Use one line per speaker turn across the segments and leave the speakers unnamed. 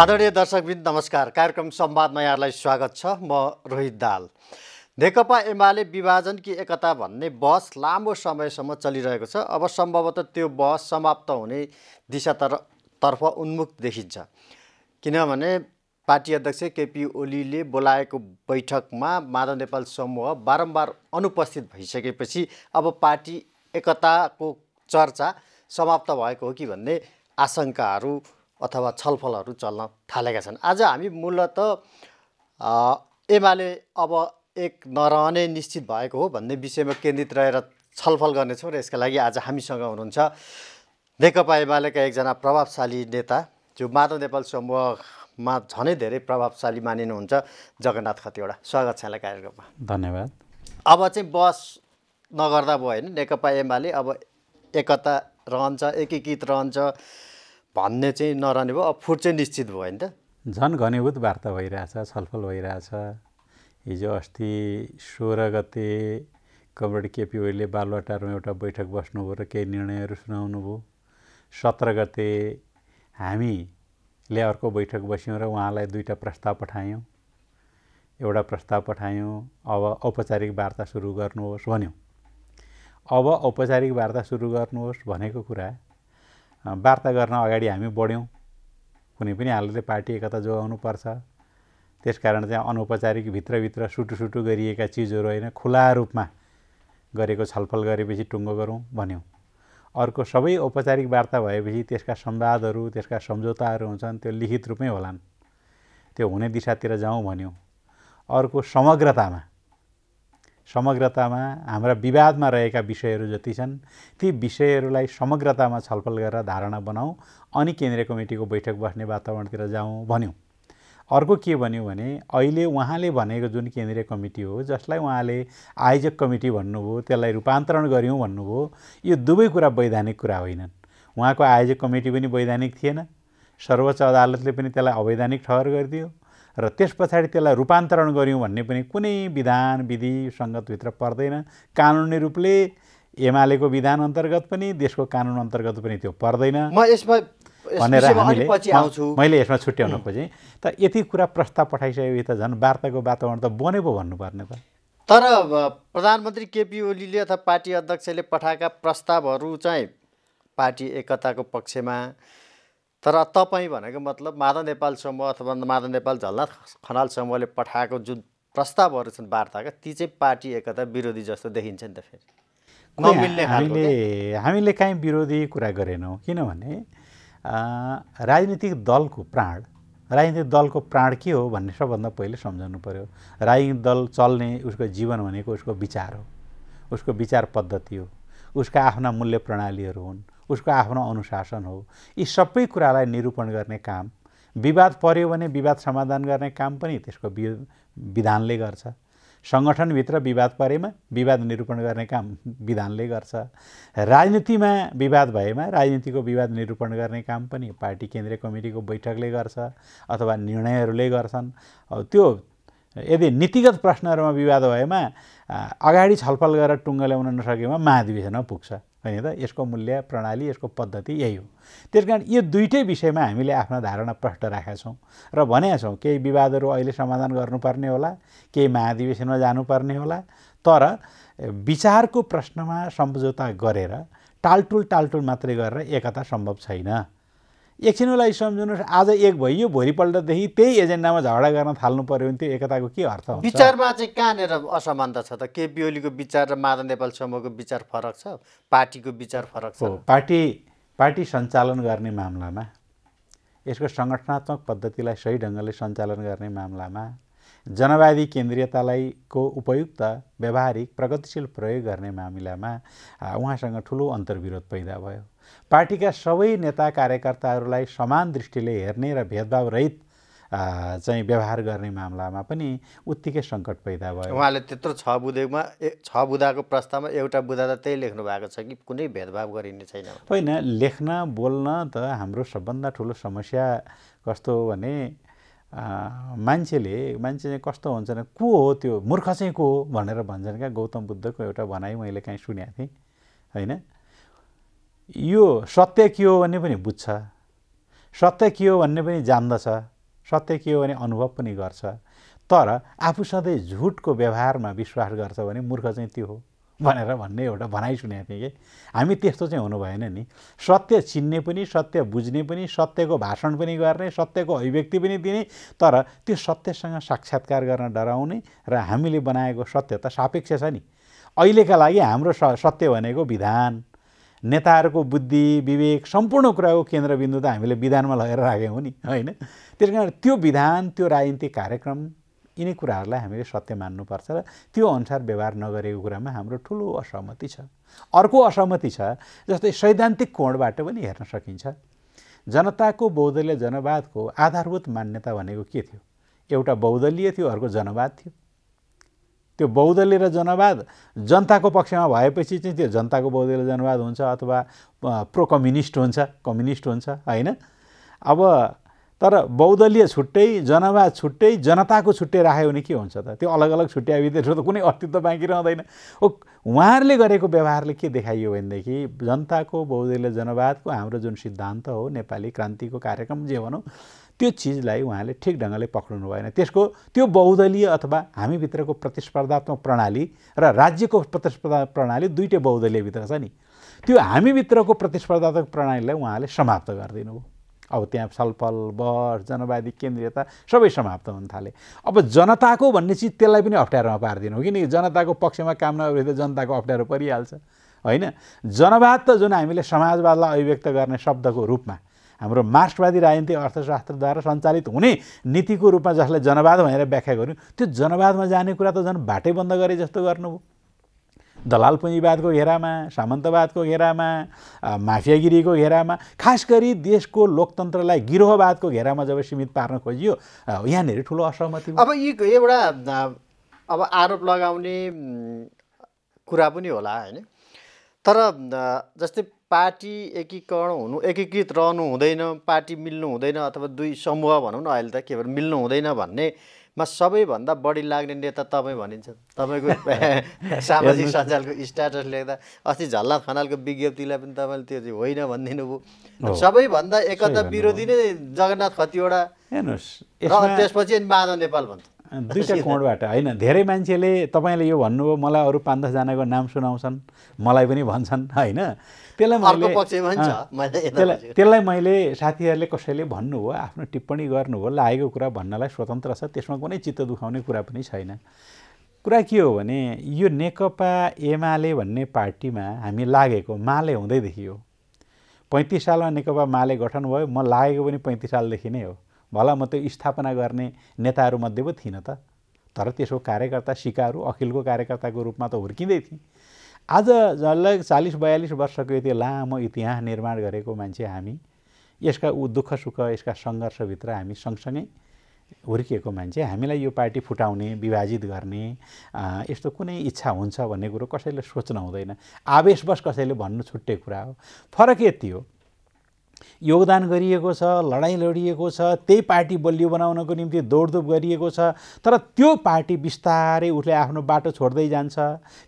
आदरणीय दर्शकबिन नमस्कार कार्यक्रम संवादमा यहाँलाई स्वागत छ म रोहित दाल नेकपा एमाले विभाजन कि एकता भन्ने बहस लामो समयसम्म चलिरहेको छ अब सम्भवतः त्यो बहस समाप्त हुने दिशातर्फ उन्मुक्त उन्मुख देखिन्छ किनभने पार्टी अध्यक्ष केपी ओलीले बोलाएको बैठकमा माधव नेपाल समूह बारम्बार अनुपस्थित भइसकेपछि अब पार्टी एकताको चर्चा समाप्त भएको हो कि भन्ने आशङ्काहरू अथवा छलफलहरू चल्न थालेका छन् आज हामी मूलत एमाले अब एक नरहने निश्चित भएको हो भन्ने विषयमा केन्द्रित रहेर छलफल गर्नेछौँ र यसका लागि आज हामीसँग हुनुहुन्छ नेकपा एमालेका एकजना प्रभावशाली नेता जो माधव नेपाल समूहमा झनै धेरै प्रभावशाली मानिनुहुन्छ जगन्नाथ खतिवडा स्वागत छ यसलाई कार्यक्रममा धन्यवाद अब चाहिँ बस नगर्दा भयो होइन नेकपा एमाले अब एकता रहन्छ एकीकृत रहन्छ भन्ने चाहिँ नरहने भयो अब फुट चाहिँ निश्चित भयो नि त
झन् घनीभूत वार्ता भइरहेछ छलफल भइरहेछ हिजो अस्ति सोह्र गते कमरेड केपी ओलीले बालुवाटारमा एउटा बैठक बस्नुभयो र केही निर्णयहरू सुनाउनुभयो भयो सत्र गते हामीले अर्को बैठक बस्यौँ र उहाँलाई दुईवटा प्रस्ताव पठायौँ एउटा प्रस्ताव पठायौँ अब औपचारिक वार्ता सुरु गर्नुहोस् भन्यौँ अब औपचारिक वार्ता सुरु गर्नुहोस् भनेको कुरा वार्ता गर्न अगाडि हामी बढ्यौँ कुनै पनि हालतले पार्टी एकता जोगाउनुपर्छ कारण चाहिँ अनौपचारिक भित्रभित्र सुटुसुटु गरिएका चिजहरू होइन खुला रूपमा गरेको छलफल गरेपछि टुङ्गो गरौँ भन्यौँ अर्को सबै औपचारिक वार्ता भएपछि त्यसका संवादहरू त्यसका सम्झौताहरू हुन्छन् त्यो लिखित रूपमै होलान् त्यो हुने दिशातिर जाउँ भन्यौँ अर्को समग्रतामा समग्रतामा हाम्रा विवादमा रहेका विषयहरू जति छन् ती विषयहरूलाई समग्रतामा छलफल गरेर धारणा बनाऊ अनि केन्द्रीय कमिटीको बैठक बस्ने वातावरणतिर जाउँ भन्यौँ अर्को के भन्यो भने अहिले उहाँले भनेको जुन केन्द्रीय कमिटी हो जसलाई उहाँले आयोजक कमिटी भन्नुभयो त्यसलाई रूपान्तरण गऱ्यौँ भन्नुभयो यो दुवै कुरा वैधानिक कुरा होइनन् उहाँको आयोजक कमिटी पनि वैधानिक थिएन सर्वोच्च अदालतले पनि त्यसलाई अवैधानिक ठहर गरिदियो र त्यस पछाडि त्यसलाई रूपान्तरण गऱ्यौँ भन्ने पनि कुनै विधान विधि सङ्गतभित्र पर्दैन कानुनी रूपले एमालेको विधान अन्तर्गत पनि देशको कानुन अन्तर्गत पनि त्यो पर्दैन म यसमा भनेर हामीले मैले यसमा छुट्याउन खोजेँ त यति कुरा प्रस्ताव पठाइसकेपछि त झन् वार्ताको वातावरण त बने पो भन्नुपर्ने त
तर प्रधानमन्त्री केपी ओलीले अथवा पार्टी अध्यक्षले पठाएका प्रस्तावहरू चाहिँ पार्टी एकताको पक्षमा तर तपाईँ भनेको मतलब माधव नेपाल समूह अथवा माधव नेपाल झलनाथ खनाल समूहले पठाएको जुन प्रस्तावहरू छन् वार्ताका ती चाहिँ पार्टी एकता विरोधी जस्तो देखिन्छ नि त फेरि
हामीले हामीले काहीँ विरोधी कुरा गरेनौँ किनभने राजनीतिक दलको प्राण राजनीतिक दलको प्राण के हो भन्ने सबभन्दा पहिले सम्झाउनु पऱ्यो राजनीतिक दल चल्ने उसको जीवन भनेको उसको विचार हो उसको विचार पद्धति हो उसका आफ्ना मूल्य प्रणालीहरू हुन् उसको आफ्नो अनुशासन हो यी सबै कुरालाई निरूपण गर्ने काम विवाद पर्यो भने विवाद समाधान गर्ने काम पनि त्यसको विधानले गर्छ सङ्गठनभित्र विवाद परेमा विवाद निरूपण गर्ने काम विधानले गर्छ राजनीतिमा विवाद भएमा राजनीतिको विवाद निरूपण गर्ने काम पनि पार्टी केन्द्रीय कमिटीको बैठकले गर्छ अथवा निर्णयहरूले गर्छन् त्यो यदि नीतिगत प्रश्नहरूमा विवाद भएमा अगाडि छलफल गरेर टुङ्गो ल्याउन नसकेमा महाधिवेशनमा पुग्छ होइन त यसको मूल्य प्रणाली यसको पद्धति यही हो त्यस कारण यो दुइटै विषयमा हामीले आफ्ना धारणा प्रष्ट राखेका छौँ र भनेका छौँ केही विवादहरू अहिले समाधान गर्नुपर्ने होला केही महाधिवेशनमा जानुपर्ने होला तर विचारको प्रश्नमा सम्झौता गरेर टालटुल टालटुल मात्रै गरेर एकता सम्भव छैन एकछिनलाई सम्झनुहोस् आज एक भइयो भोलिपल्टदेखि त्यही एजेन्डामा झगडा गर्न थाल्नु पऱ्यो भने त्यो एकताको के अर्थ हुन्छ विचारमा
चाहिँ कहाँनिर असमानता छ त केपी ओलीको विचार र माधव नेपाल समूहको विचार फरक छ पार्टीको विचार फरक छ
पार्टी पार्टी सञ्चालन गर्ने मामलामा यसको सङ्गठनात्मक पद्धतिलाई सही ढङ्गले सञ्चालन गर्ने मामलामा जनवादी केन्द्रीयतालाईको उपयुक्त व्यावहारिक प्रगतिशील प्रयोग गर्ने मामिलामा उहाँसँग ठुलो अन्तर्विरोध पैदा भयो पार्टीका सबै नेता कार्यकर्ताहरूलाई समान दृष्टिले हेर्ने र भेदभाव रहित चाहिँ व्यवहार गर्ने मामलामा पनि उत्तिकै सङ्कट पैदा भयो उहाँले
त्यत्रो छ बुधेमा छ बुधाको प्रस्तावमा एउटा बुधा त त्यही लेख्नु भएको छ कि कुनै भेदभाव गरिने छैन
होइन लेख्न बोल्न त हाम्रो सबभन्दा ठुलो समस्या कस्तो हो भने मान्छेले मान्छे चाहिँ कस्तो हुन्छ भने को हो त्यो मूर्ख चाहिँ को हो भनेर भन्छन् क्या गौतम बुद्धको एउटा भनाइ मैले कहीँ सुनेको थिएँ होइन यो सत्य के हो भन्ने पनि बुझ्छ सत्य के हो भन्ने पनि जान्दछ सत्य के हो भने अनुभव पनि गर्छ तर आफू सधैँ झुटको व्यवहारमा विश्वास गर्छ भने मूर्ख चाहिँ त्यो हो भनेर भन्ने एउटा भनाइ सुनेको थिएँ कि हामी त्यस्तो चाहिँ हुनु भएन नि सत्य चिन्ने पनि सत्य बुझ्ने पनि सत्यको भाषण पनि गर्ने सत्यको अभिव्यक्ति पनि दिने तर त्यो सत्यसँग साक्षात्कार गर्न डराउने र हामीले बनाएको सत्य त सापेक्ष छ नि अहिलेका लागि हाम्रो स सत्य भनेको विधान नेताहरूको बुद्धि विवेक सम्पूर्ण कुराको केन्द्रबिन्दु त हामीले विधानमा लगेर राखेको हो नि होइन त्यस कारण त्यो विधान त्यो राजनीतिक कार्यक्रम यिनी कुराहरूलाई हामीले सत्य मान्नुपर्छ र त्यो अनुसार व्यवहार नगरेको कुरामा हाम्रो ठुलो असहमति छ अर्को असहमति छ जस्तै सैद्धान्तिक कोणबाट पनि हेर्न सकिन्छ जनताको बौद्धले जनवादको आधारभूत मान्यता भनेको के थियो एउटा बौद्धलीय थियो अर्को जनवाद थियो त्यो बौद्धले र जनवाद जनताको पक्षमा भएपछि चाहिँ त्यो जनताको बौद्धले जनवाद हुन्छ अथवा प्रो कम्युनिस्ट हुन्छ कम्युनिस्ट हुन्छ होइन अब तर बहुदलीय छुट्टै जनवाद छुट्टै जनताको छुट्टै राख्यो भने के हुन्छ त त्यो अलग अलग छुट्टै विदेशमा त कुनै अस्तित्व बाँकी रहँदैन उहाँहरूले गरेको व्यवहारले के देखाइयो भनेदेखि जनताको बहुदलीय जनवादको हाम्रो जुन सिद्धान्त हो नेपाली क्रान्तिको कार्यक्रम जे भनौँ त्यो चिजलाई उहाँले ठिक ढङ्गले पक्राउनु भएन त्यसको त्यो बहुदलीय अथवा हामीभित्रको प्रतिस्पर्धात्मक प्रणाली र राज्यको प्रतिस्पर्धा प्रणाली दुइटै बहुदलीयभित्र छ नि त्यो हामीभित्रको प्रतिस्पर्धात्मक प्रणालीलाई उहाँले समाप्त गरिदिनु भयो अब त्यहाँ छलफल बहस जनवादी केन्द्रीयता सबै समाप्त हुन थाले अब जनताको भन्ने चिज त्यसलाई पनि अप्ठ्यारोमा पारिदिनु हो किनकि जनताको पक्षमा काम नगरे त जनताको अप्ठ्यारो परिहाल्छ होइन जनवाद त जुन हामीले समाजवादलाई अभिव्यक्त गर्ने शब्दको रूपमा हाम्रो मार्क्सवादी राजनीति अर्थशास्त्रद्वारा सञ्चालित हुने नीतिको रूपमा जसलाई जनवाद भनेर व्याख्या गऱ्यौँ त्यो जनवादमा जाने कुरा त झन् बाटै बन्द गरे जस्तो गर्नुभयो दलाल पुँजीवादको घेरामा सामन्तवादको घेरामा माफियागिरीको घेरामा खास गरी देशको लोकतन्त्रलाई गिरोहवादको घेरामा जब सीमित पार्न खोजियो यहाँनिर ठुलो असहमति अब
यी एउटा अब आरोप लगाउने कुरा पनि होला होइन तर जस्तै पार्टी एकीकरण हुनु एकीकृत रहनु हुँदैन पार्टी मिल्नु हुँदैन अथवा दुई समूह भनौँ न अहिले त के भन्नु मिल्नु हुँदैन भन्ने मा सबैभन्दा बढी लाग्ने नेता तपाईँ भनिन्छ तपाईँको सामाजिक सञ्जालको स्ट्याटस लेख्दा अस्ति झल्ला खनालको विज्ञप्तिलाई पनि तपाईँले त्यो चाहिँ होइन भनिदिनुभयो सबैभन्दा एकता विरोधी नै जगन्नाथ खतिवडा
त्यसपछि
माधव नेपाल भन्छ
दुईवटा कोणबाट होइन धेरै मान्छेले तपाईँले यो भन्नुभयो मलाई अरू पाँच दसजनाको नाम सुनाउँछन् मलाई पनि भन्छन् होइन त्यसलाई मैले त्यसलाई त्यसलाई मैले साथीहरूले कसैले भन्नुभयो आफ्नो टिप्पणी गर्नुभयो लागेको कुरा भन्नलाई स्वतन्त्र छ त्यसमा कुनै चित्त दुखाउने कुरा पनि छैन कुरा के हो भने यो नेकपा एमाले भन्ने पार्टीमा हामी लागेको माले हुँदैदेखि हो पैँतिस सालमा नेकपा माले गठन भयो म लागेको पनि पैँतिस सालदेखि नै हो भला म त्यो स्थापना गर्ने नेताहरूमध्ये पो थिइनँ त तर त्यसको कार्यकर्ता सिकाहरू अखिलको कार्यकर्ताको रूपमा त हुर्किँदै थिएँ आज जसलाई चालिस बयालिस वर्षको यति लामो इतिहास निर्माण गरेको मान्छे हामी यसका ऊ दुःख सुख यसका सङ्घर्षभित्र हामी सँगसँगै हुर्किएको मान्छे हामीलाई यो पार्टी फुटाउने विभाजित गर्ने यस्तो कुनै इच्छा हुन्छ भन्ने कुरो कसैले सोच्न हुँदैन आवेशवश कसैले भन्नु छुट्टै कुरा हो फरक यति हो योगदान गरिएको छ लडाइँ लडिएको छ त्यही पार्टी बलियो बनाउनको निम्ति दौडधुप गरिएको छ तर त्यो पार्टी बिस्तारै उसले आफ्नो बाटो छोड्दै जान्छ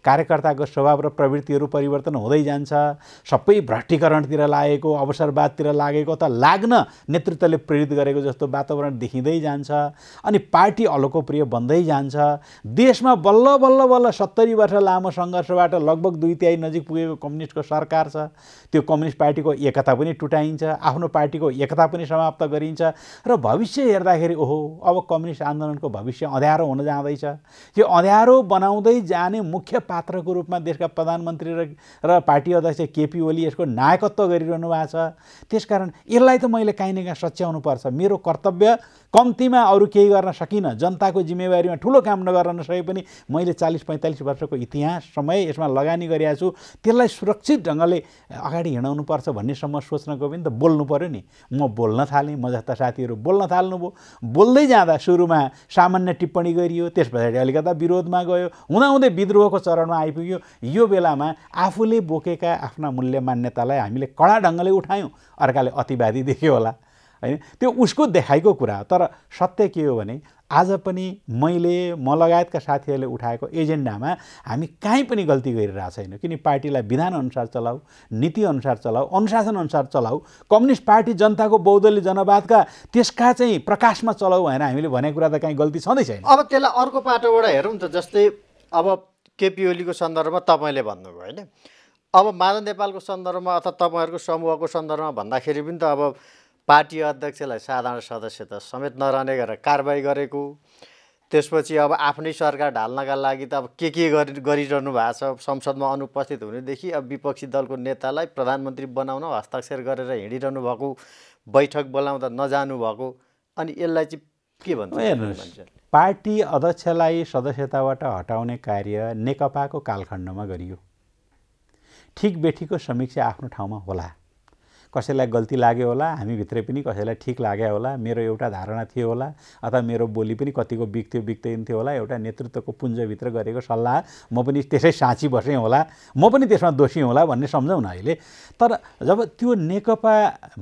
कार्यकर्ताको स्वभाव र प्रवृत्तिहरू परिवर्तन हुँदै जान्छ सबै भ्रष्टीकरणतिर लागेको अवसरवादतिर लागेको त लाग्न नेतृत्वले प्रेरित गरेको जस्तो वातावरण देखिँदै जान्छ अनि पार्टी अलोकप्रिय बन्दै जान्छ देशमा बल्ल बल्ल बल्ल सत्तरी वर्ष लामो सङ्घर्षबाट लगभग दुई तिहाई नजिक पुगेको कम्युनिस्टको सरकार छ त्यो कम्युनिस्ट पार्टीको एकता पनि टुटाइन्छ आफ्नो पार्टीको एकता पनि समाप्त गरिन्छ र भविष्य हेर्दाखेरि ओहो अब कम्युनिस्ट आन्दोलनको भविष्य अँध्यारो हुन जाँदैछ यो अँध्यारो बनाउँदै जाने मुख्य पात्रको रूपमा देशका प्रधानमन्त्री र र पार्टी अध्यक्ष केपी ओली यसको नायकत्व गरिरहनु भएको छ त्यसकारण यसलाई त मैले काहीँ न काहीँ सच्याउनुपर्छ मेरो कर्तव्य कम्तीमा अरू केही गर्न सकिनँ जनताको जिम्मेवारीमा ठुलो काम नगर्न नसके पनि मैले चालिस पैँतालिस वर्षको इतिहास समय यसमा लगानी गरेका छु त्यसलाई सुरक्षित ढङ्गले अगाडि हिँडाउनुपर्छ भन्नेसम्म सोच्नको पनि त बोल्नु पऱ्यो नि म बोल्न थालेँ म जस्ता साथीहरू बोल्न थाल्नुभयो बोल्दै जाँदा सुरुमा सामान्य टिप्पणी गरियो त्यस पछाडि अलिकता विरोधमा गयो हुँदाहुँदै विद्रोहको चरणमा आइपुग्यो यो बेलामा आफूले बोकेका आफ्ना मूल्य मान्यतालाई हामीले कडा ढङ्गले उठायौँ अर्काले अतिवादी देख्यो होला होइन त्यो उसको देखाइको कुरा हो तर सत्य के हो भने आज पनि मैले म लगायतका साथीहरूले उठाएको एजेन्डामा हामी कहीँ पनि गल्ती गरिरहेको छैनौँ किन पार्टीलाई विधानअनुसार चलाऊ नीतिअनुसार चलाऊ अनुशासनअनुसार चलाऊ कम्युनिस्ट पार्टी जनताको बहुदलीय जनवादका त्यसका चाहिँ प्रकाशमा चलाऊ भनेर हामीले भनेको कुरा त काहीँ गल्ती छँदै छैन
अब त्यसलाई अर्को पाटोबाट हेरौँ त जस्तै अब केपी ओलीको सन्दर्भमा तपाईँले भन्नुभयो होइन अब माधव नेपालको सन्दर्भमा अथवा तपाईँहरूको समूहको सन्दर्भमा भन्दाखेरि पनि त अब पार्टी अध्यक्षलाई साधारण सदस्यता समेत नरहने गरेर कारवाही गरेको त्यसपछि अब आफ्नै सरकार ढाल्नका लागि त अब के के गरिरहनु भएको छ संसदमा अनुपस्थित हुनेदेखि अब विपक्षी दलको नेतालाई प्रधानमन्त्री बनाउन हस्ताक्षर गरेर हिँडिरहनु भएको बैठक बोलाउँदा नजानु भएको अनि यसलाई चाहिँ के भन्छ
पार्टी अध्यक्षलाई सदस्यताबाट हटाउने कार्य नेकपाको कालखण्डमा गरियो ठिक बेठीको समीक्षा आफ्नो ठाउँमा होला कसैलाई गल्ती लाग्यो होला हामीभित्रै पनि कसैलाई ठिक लाग्यो होला मेरो एउटा धारणा थियो होला अथवा मेरो बोली पनि कतिको बिग्थ्यो बिग्दैन थियो होला एउटा नेतृत्वको पुञ्जभित्र गरेको सल्लाह म पनि त्यसै साँची बसेँ होला म पनि त्यसमा दोषी होला भन्ने सम्झौँ न अहिले तर जब त्यो नेकपा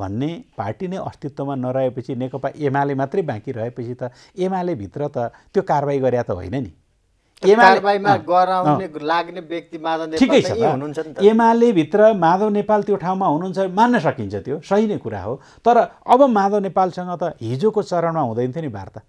भन्ने पार्टी नै अस्तित्वमा नरहेपछि नेकपा एमाले मात्रै बाँकी रहेपछि त एमाले भित्र त त्यो कारवाही गरे त होइन नि
लाग्ने व्यक्ति ठिकै छ
एमाले भित्र माधव नेपाल त्यो ठाउँमा हुनुहुन्छ मान्न सकिन्छ त्यो सही नै कुरा हो तर अब माधव नेपालसँग त हिजोको चरणमा हुँदैन थियो नि वार्ता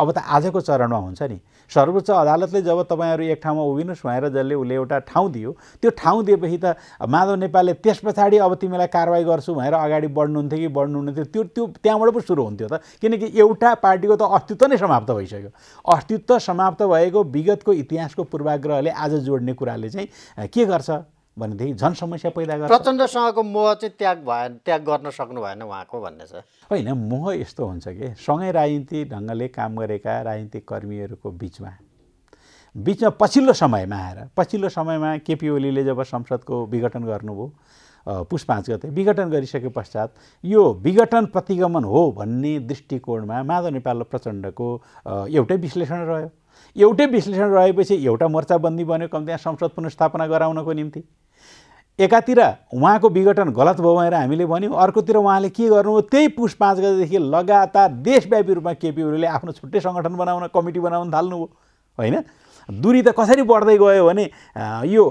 अब त आजको चरणमा हुन्छ नि सर्वोच्च अदालतले जब तपाईँहरू एक ठाउँमा उभिनुहोस् भनेर जसले उसले एउटा ठाउँ दियो त्यो ठाउँ दिएपछि त माधव नेपालले त्यस पछाडि अब तिमीलाई कारवाही गर्छु भनेर अगाडि बढ्नुहुन्थ्यो कि बढ्नुहुन्थ्यो त्यो त्यो त्यहाँबाट पो सुरु हुन्थ्यो त किनकि एउटा पार्टीको त अस्तित्व नै समाप्त भइसक्यो अस्तित्व समाप्त भएको विगतको इतिहासको पूर्वाग्रहले आज जोड्ने कुराले चाहिँ के गर्छ भनेदेखि झन् समस्या पैदा गर्छ
प्रचण्डसँगको मोह चाहिँ त्याग भए त्याग गर्न सक्नु भएन उहाँको भन्ने छ
होइन मोह यस्तो हुन्छ कि सँगै राजनीति ढङ्गले काम गरेका राजनीतिक कर्मीहरूको बिचमा बिचमा पछिल्लो समयमा आएर पछिल्लो समयमा केपी ओलीले जब संसदको विघटन गर्नुभयो पुष पाँच गते विघटन गरिसके पश्चात यो विघटन प्रतिगमन हो भन्ने दृष्टिकोणमा माधव नेपाल प्रचण्डको एउटै विश्लेषण रह्यो एउटै विश्लेषण रहेपछि एउटा मोर्चाबन्दी बन्यो कम्ती संसद पुनस्थापना गराउनको निम्ति एकातिर उहाँको विघटन गलत भयो भनेर हामीले भन्यौँ अर्कोतिर उहाँले के गर्नु त्यही पुष पाँच गतेदेखि लगातार देशव्यापी रूपमा केपी ओलीले आफ्नो छुट्टै सङ्गठन बनाउन कमिटी बनाउन थाल्नुभयो होइन दूरी त कसरी बढ्दै गयो भने यो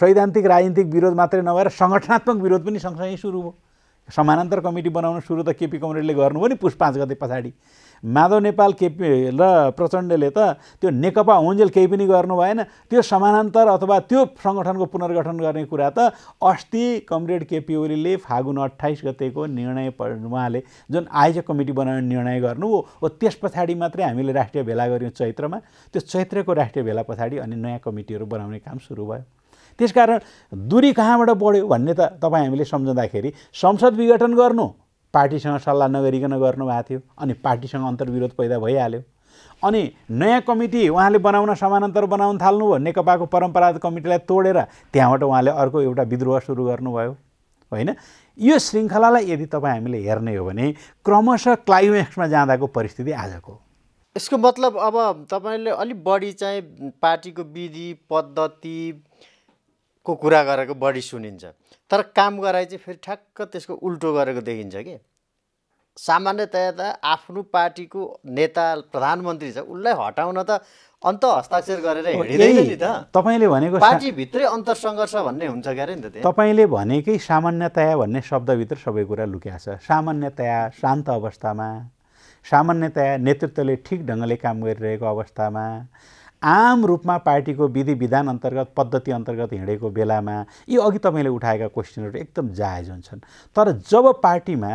सैद्धान्तिक राजनीतिक विरोध मात्रै नभएर सङ्गठनात्मक विरोध पनि सँगसँगै सुरु भयो समानान्तर कमिटी बनाउन सुरु त केपी कमरेडले गर्नुभयो नि पुष पाँच गते पछाडि माधव नेपाल केपी र प्रचण्डले त त्यो नेकपा ओन्जेल केही पनि गर्नु भएन त्यो समानान्तर अथवा त्यो सङ्गठनको पुनर्गठन गर्ने कुरा त अस्ति कमरेड केपी ओलीले फागुन अट्ठाइस गतेको निर्णय उहाँले जुन आयोजक कमिटी बनाउने निर्णय गर्नु हो हो त्यस पछाडि मात्रै हामीले राष्ट्रिय भेला गऱ्यौँ चैत्रमा त्यो चैत्रको राष्ट्रिय भेला पछाडि अनि नयाँ कमिटीहरू बनाउने काम सुरु भयो त्यसकारण दुरी कहाँबाट बढ्यो भन्ने त तपाईँ हामीले सम्झँदाखेरि संसद विघटन गर्नु पार्टीसँग सल्लाह नगरिकन गर्नुभएको थियो अनि पार्टीसँग अन्तर्विरोध पैदा भइहाल्यो अनि नयाँ कमिटी उहाँले बनाउन समानान्तर बनाउन थाल्नुभयो नेकपाको परम्परागत कमिटीलाई तोडेर त्यहाँबाट उहाँले अर्को एउटा विद्रोह सुरु गर्नुभयो होइन यो श्रृङ्खलालाई यदि तपाईँ हामीले हेर्ने हो भने क्रमशः क्लाइमेक्समा जाँदाको परिस्थिति आजको
यसको मतलब अब तपाईँले अलिक बढी चाहिँ पार्टीको विधि पद्धति को कुरा गरेको बढी सुनिन्छ तर काम गराइ चाहिँ फेरि ठ्याक्क त्यसको उल्टो गरेको देखिन्छ कि सामान्यतया त आफ्नो पार्टीको नेता प्रधानमन्त्री छ उसलाई हटाउन त अन्त हस्ताक्षर गरेर हिँडिँदैन नि त
तपाईँले भनेको पार्टीभित्रै
सङ्घर्ष भन्ने हुन्छ क्यारे नि त
तपाईँले भनेकै सामान्यतया भन्ने शब्दभित्र सबै कुरा लुकिया छ सामान्यतया शान्त अवस्थामा सामान्यतया नेतृत्वले ठिक ढङ्गले काम गरिरहेको अवस्थामा आम रूपमा पार्टीको विधि विधान अन्तर्गत पद्धति अन्तर्गत हिँडेको बेलामा यी अघि तपाईँले उठाएका क्वेसनहरू एकदम जायज हुन्छन् तर जब पार्टीमा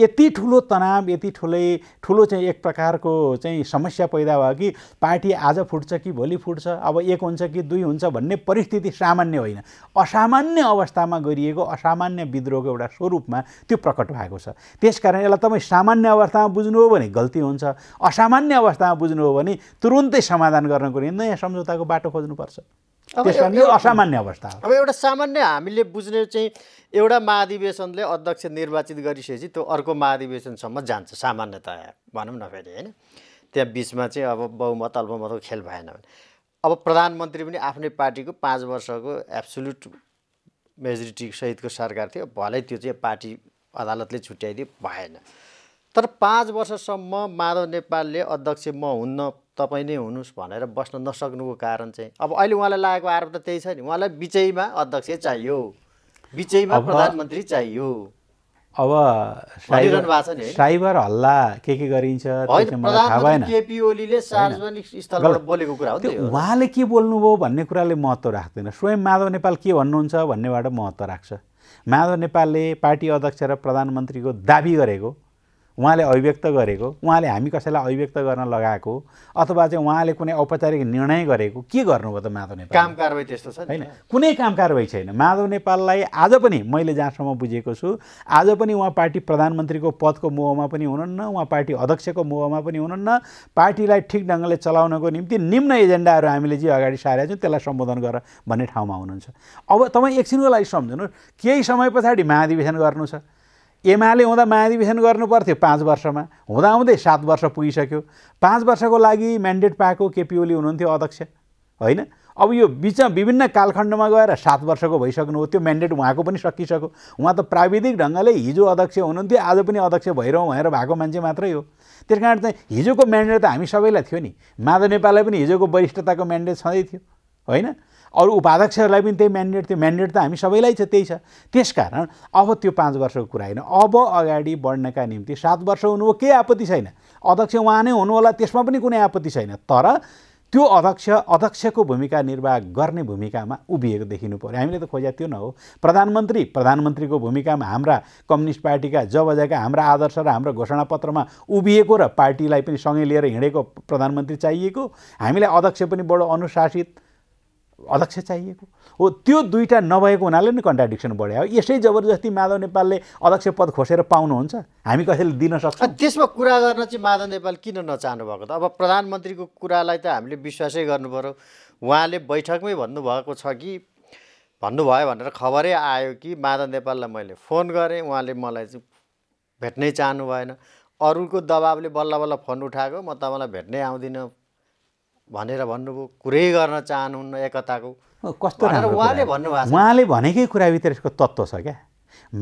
यति ठुलो तनाव यति ठुलै ठुलो चाहिँ एक प्रकारको चाहिँ समस्या पैदा भयो कि पार्टी आज फुट्छ कि भोलि फुट्छ अब एक हुन्छ कि दुई हुन्छ भन्ने परिस्थिति सामान्य होइन असामान्य अवस्थामा गरिएको असामान्य विद्रोहको एउटा स्वरूपमा त्यो प्रकट भएको छ त्यसकारण यसलाई तपाईँ सामान्य अवस्थामा बुझ्नु हो भने गल्ती हुन्छ असामान्य अवस्थामा बुझ्नु हो भने तुरुन्तै समाधान गर्नको हिँड्दै यहाँ सम्झौताको बाटो खोज्नुपर्छ
असामान्य अवस्था अब एउटा सामान्य हामीले बुझ्ने चाहिँ एउटा महाधिवेशनले अध्यक्ष निर्वाचित गरिसकेपछि त्यो अर्को महाधिवेशनसम्म जान्छ सामान्यतया भनौँ न फेरि होइन त्यहाँ बिचमा चाहिँ अब बहुमत अल्पमतको खेल भएन भने अब प्रधानमन्त्री पनि आफ्नै पार्टीको पाँच वर्षको एब्सोल्युट मेजोरिटी सहितको सरकार थियो भलै त्यो चाहिँ पार्टी अदालतले छुट्याइदियो भएन तर पाँच वर्षसम्म माधव नेपालले अध्यक्ष म हुन्न तपाईँ नै हुनुहोस् भनेर बस्न नसक्नुको कारण चाहिँ अब अहिले उहाँलाई लागेको आरोप त त्यही छ नि उहाँलाई बिचैमा अध्यक्ष चाहियो बिचैमा प्रधानमन्त्री चाहियो
अब साइबर हल्ला के के गरिन्छ उहाँले के बोल्नुभयो भन्ने कुराले महत्त्व राख्दैन स्वयं माधव नेपाल के भन्नुहुन्छ भन्नेबाट महत्त्व राख्छ माधव नेपालले पार्टी अध्यक्ष र प्रधानमन्त्रीको दाबी गरेको उहाँले अभिव्यक्त गरेको उहाँले हामी कसैलाई अभिव्यक्त गर्न लगाएको अथवा चाहिँ उहाँले कुनै औपचारिक निर्णय गरेको के गर्नुभयो त माधव नेपाल काम
कारवाही त्यस्तो छ होइन
कुनै काम कारवाही छैन माधव नेपाललाई आज पनि मैले जहाँसम्म बुझेको छु आज पनि उहाँ पार्टी प्रधानमन्त्रीको पदको मोहमा पनि हुनुहुन्न उहाँ पार्टी अध्यक्षको मोहमा पनि हुनुहुन्न पार्टीलाई ठिक ढङ्गले चलाउनको निम्ति निम्न एजेन्डाहरू हामीले जे अगाडि सारेका छौँ त्यसलाई सम्बोधन गर भन्ने ठाउँमा हुनुहुन्छ अब तपाईँ एकछिनको लागि सम्झनुहोस् केही समय पछाडि महाधिवेशन गर्नु छ एमाले हुँदा महाधिवेशन गर्नु पर्थ्यो पाँच वर्षमा हुँदाहुँदै सात वर्ष पुगिसक्यो पाँच वर्षको लागि म्यान्डेट पाएको केपी ओली हुनुहुन्थ्यो अध्यक्ष होइन अब यो बिचमा विभिन्न कालखण्डमा गएर सात वर्षको भइसक्नु हो त्यो म्यान्डेट उहाँको पनि सकिसक्यो उहाँ त प्राविधिक ढङ्गले हिजो अध्यक्ष हुनुहुन्थ्यो आज पनि अध्यक्ष भइरहँ भनेर भएको मान्छे मात्रै हो त्यस कारण चाहिँ हिजोको म्यान्डेट त हामी सबैलाई थियो नि माधव नेपाललाई पनि हिजोको वरिष्ठताको म्यान्डेट छँदै थियो होइन अरू उपाध्यक्षहरूलाई पनि त्यही म्यान्डेट त्यो म्यान्डेट त हामी सबैलाई छ त्यही छ त्यसकारण अब त्यो पाँच वर्षको कुरा होइन अब अगाडि बढ्नका निम्ति सात वर्ष हुनुभयो केही आपत्ति छैन अध्यक्ष उहाँ नै हुनुहोला त्यसमा पनि कुनै आपत्ति छैन तर त्यो अध्यक्ष अध्यक्षको भूमिका निर्वाह गर्ने भूमिकामा उभिएको देखिनु पऱ्यो हामीले त खोज्या त्यो नहो प्रधानमन्त्री प्रधानमन्त्रीको भूमिकामा हाम्रा कम्युनिस्ट पार्टीका जब जबजका हाम्रा आदर्श र हाम्रो घोषणापत्रमा उभिएको र पार्टीलाई पनि सँगै लिएर हिँडेको प्रधानमन्त्री चाहिएको हामीलाई अध्यक्ष पनि बडो अनुशासित अध्यक्ष चाहिएको हो त्यो दुईवटा नभएको हुनाले नै कन्ट्राडिक्सन बढ्यो यसै जबरजस्ती माधव नेपालले अध्यक्ष पद खोसेर पाउनुहुन्छ हामी कसैले दिन सक्छ
त्यसमा कुरा गर्न चाहिँ माधव नेपाल किन नचाहनु भएको त अब प्रधानमन्त्रीको कुरालाई त हामीले विश्वासै गर्नु पऱ्यो उहाँले बैठकमै भन्नुभएको छ कि भन्नुभयो भनेर खबरै आयो कि माधव नेपाललाई मैले फोन गरेँ उहाँले मलाई चाहिँ भेट्नै चाहनु भएन अरूको दबाबले बल्ल बल्ल फोन उठाएको म तपाईँलाई भेट्नै आउँदिनँ भनेर भन्नुभयो कुरै गर्न चाहनुहुन्न एकताको
कस्तो उहाँले भन्नुभएको उहाँले भनेकै कुराभित्र यसको तत्त्व छ क्या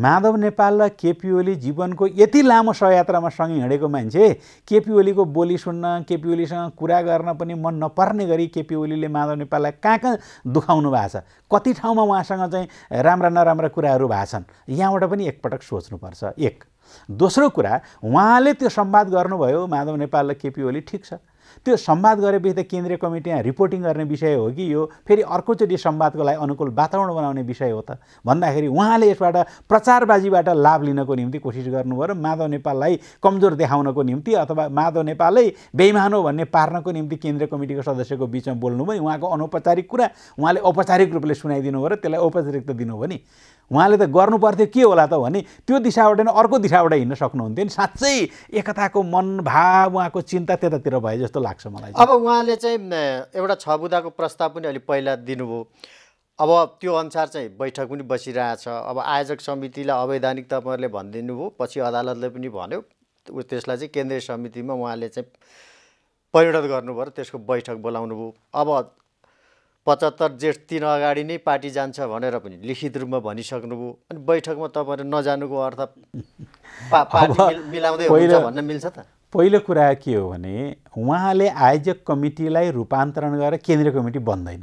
माधव नेपाल र केपी ओली जीवनको यति लामो सहयात्रामा सँगै हिँडेको मान्छे केपी ओलीको बोली सुन्न केपी ओलीसँग कुरा गर्न पनि मन नपर्ने गरी केपी ओलीले माधव नेपाललाई कहाँ कहाँ दुखाउनु भएको छ कति ठाउँमा उहाँसँग चाहिँ राम्रा नराम्रा कुराहरू भएको छन् यहाँबाट पनि एकपटक सोच्नुपर्छ एक दोस्रो कुरा उहाँले त्यो सम्वाद गर्नुभयो माधव नेपाल र केपी ओली ठिक छ त्यो सम्वाद गरेपछि त केन्द्रीय कमिटी यहाँ रिपोर्टिङ गर्ने विषय हो कि यो फेरि अर्कोचोटि सम्वादको लागि अनुकूल वातावरण बनाउने विषय हो त भन्दाखेरि उहाँले यसबाट प्रचारबाजीबाट लाभ लिनको निम्ति कोसिस गर्नुभयो र माधव नेपाललाई कमजोर देखाउनको निम्ति अथवा माधव नेपालै बेइमान हो भन्ने पार्नको निम्ति केन्द्रीय कमिटीको सदस्यको बिचमा बोल्नुभयो उहाँको अनौपचारिक कुरा उहाँले औपचारिक रूपले सुनाइदिनु भयो र त्यसलाई औपचारिकता दिनुभयो नि उहाँले त गर्नुपर्थ्यो के होला त भने त्यो दिशाबाट नै अर्को दिशाबाट हिँड्न सक्नुहुन्थ्यो नि साँच्चै एकताको मनभाव उहाँको चिन्ता त्यतातिर भए जस्तो लाग्छ मलाई
अब उहाँले चाहिँ एउटा छ बुदाको प्रस्ताव पनि अलिक पहिला दिनुभयो अब त्यो अनुसार चाहिँ बैठक पनि बसिरहेछ अब आयोजक समितिलाई अवैधानिक तपाईँहरूले भनिदिनु भयो पछि अदालतले पनि भन्यो त्यसलाई चाहिँ केन्द्रीय समितिमा उहाँले चाहिँ परिणत गर्नुभयो त्यसको बैठक बोलाउनु भयो अब पचहत्तर जेठ तिन अगाडि नै पार्टी जान्छ भनेर पनि लिखित रूपमा भनिसक्नुभयो अनि बैठकमा तपाईँहरू नजानुको अर्थ पा मिलाउँदै हुन्छ भन्न मिल्छ त
पहिलो कुरा के हो भने उहाँले आयोजक कमिटीलाई रूपान्तरण गरेर केन्द्रीय कमिटी बन्दैन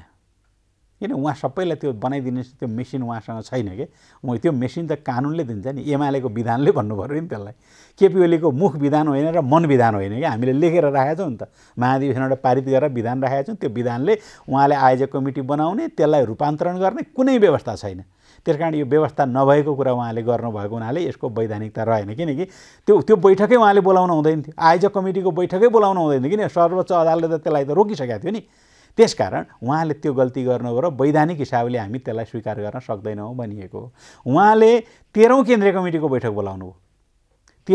किन उहाँ सबैलाई त्यो बनाइदिने त्यो मेसिन उहाँसँग छैन कि म त्यो मेसिन त कानुनले दिन्छ नि एमालेको विधानले भन्नु पऱ्यो नि त्यसलाई केपी ओलीको मुख विधान होइन र मन विधान होइन कि हामीले लेखेर राखेका छौँ नि त महाधिवेशनबाट पारित गरेर विधान राखेका छौँ त्यो विधानले उहाँले आयोजक कमिटी बनाउने त्यसलाई रूपान्तरण गर्ने कुनै व्यवस्था छैन त्यस कारण यो व्यवस्था नभएको कुरा उहाँले गर्नुभएको हुनाले यसको वैधानिकता रहेन किनकि त्यो त्यो बैठकै उहाँले बोलाउनु हुँदैन थियो आयोजक कमिटीको बैठकै बोलाउनु हुँदैन थियो किन सर्वोच्च अदालतले त त्यसलाई त रोकिसकेको थियो नि त्यसकारण उहाँले त्यो गल्ती गर्नुभयो र वैधानिक हिसाबले हामी त्यसलाई स्वीकार गर्न सक्दैनौँ भनिएको हो उहाँले तेह्रौँ केन्द्रीय कमिटीको बैठक बोलाउनु भयो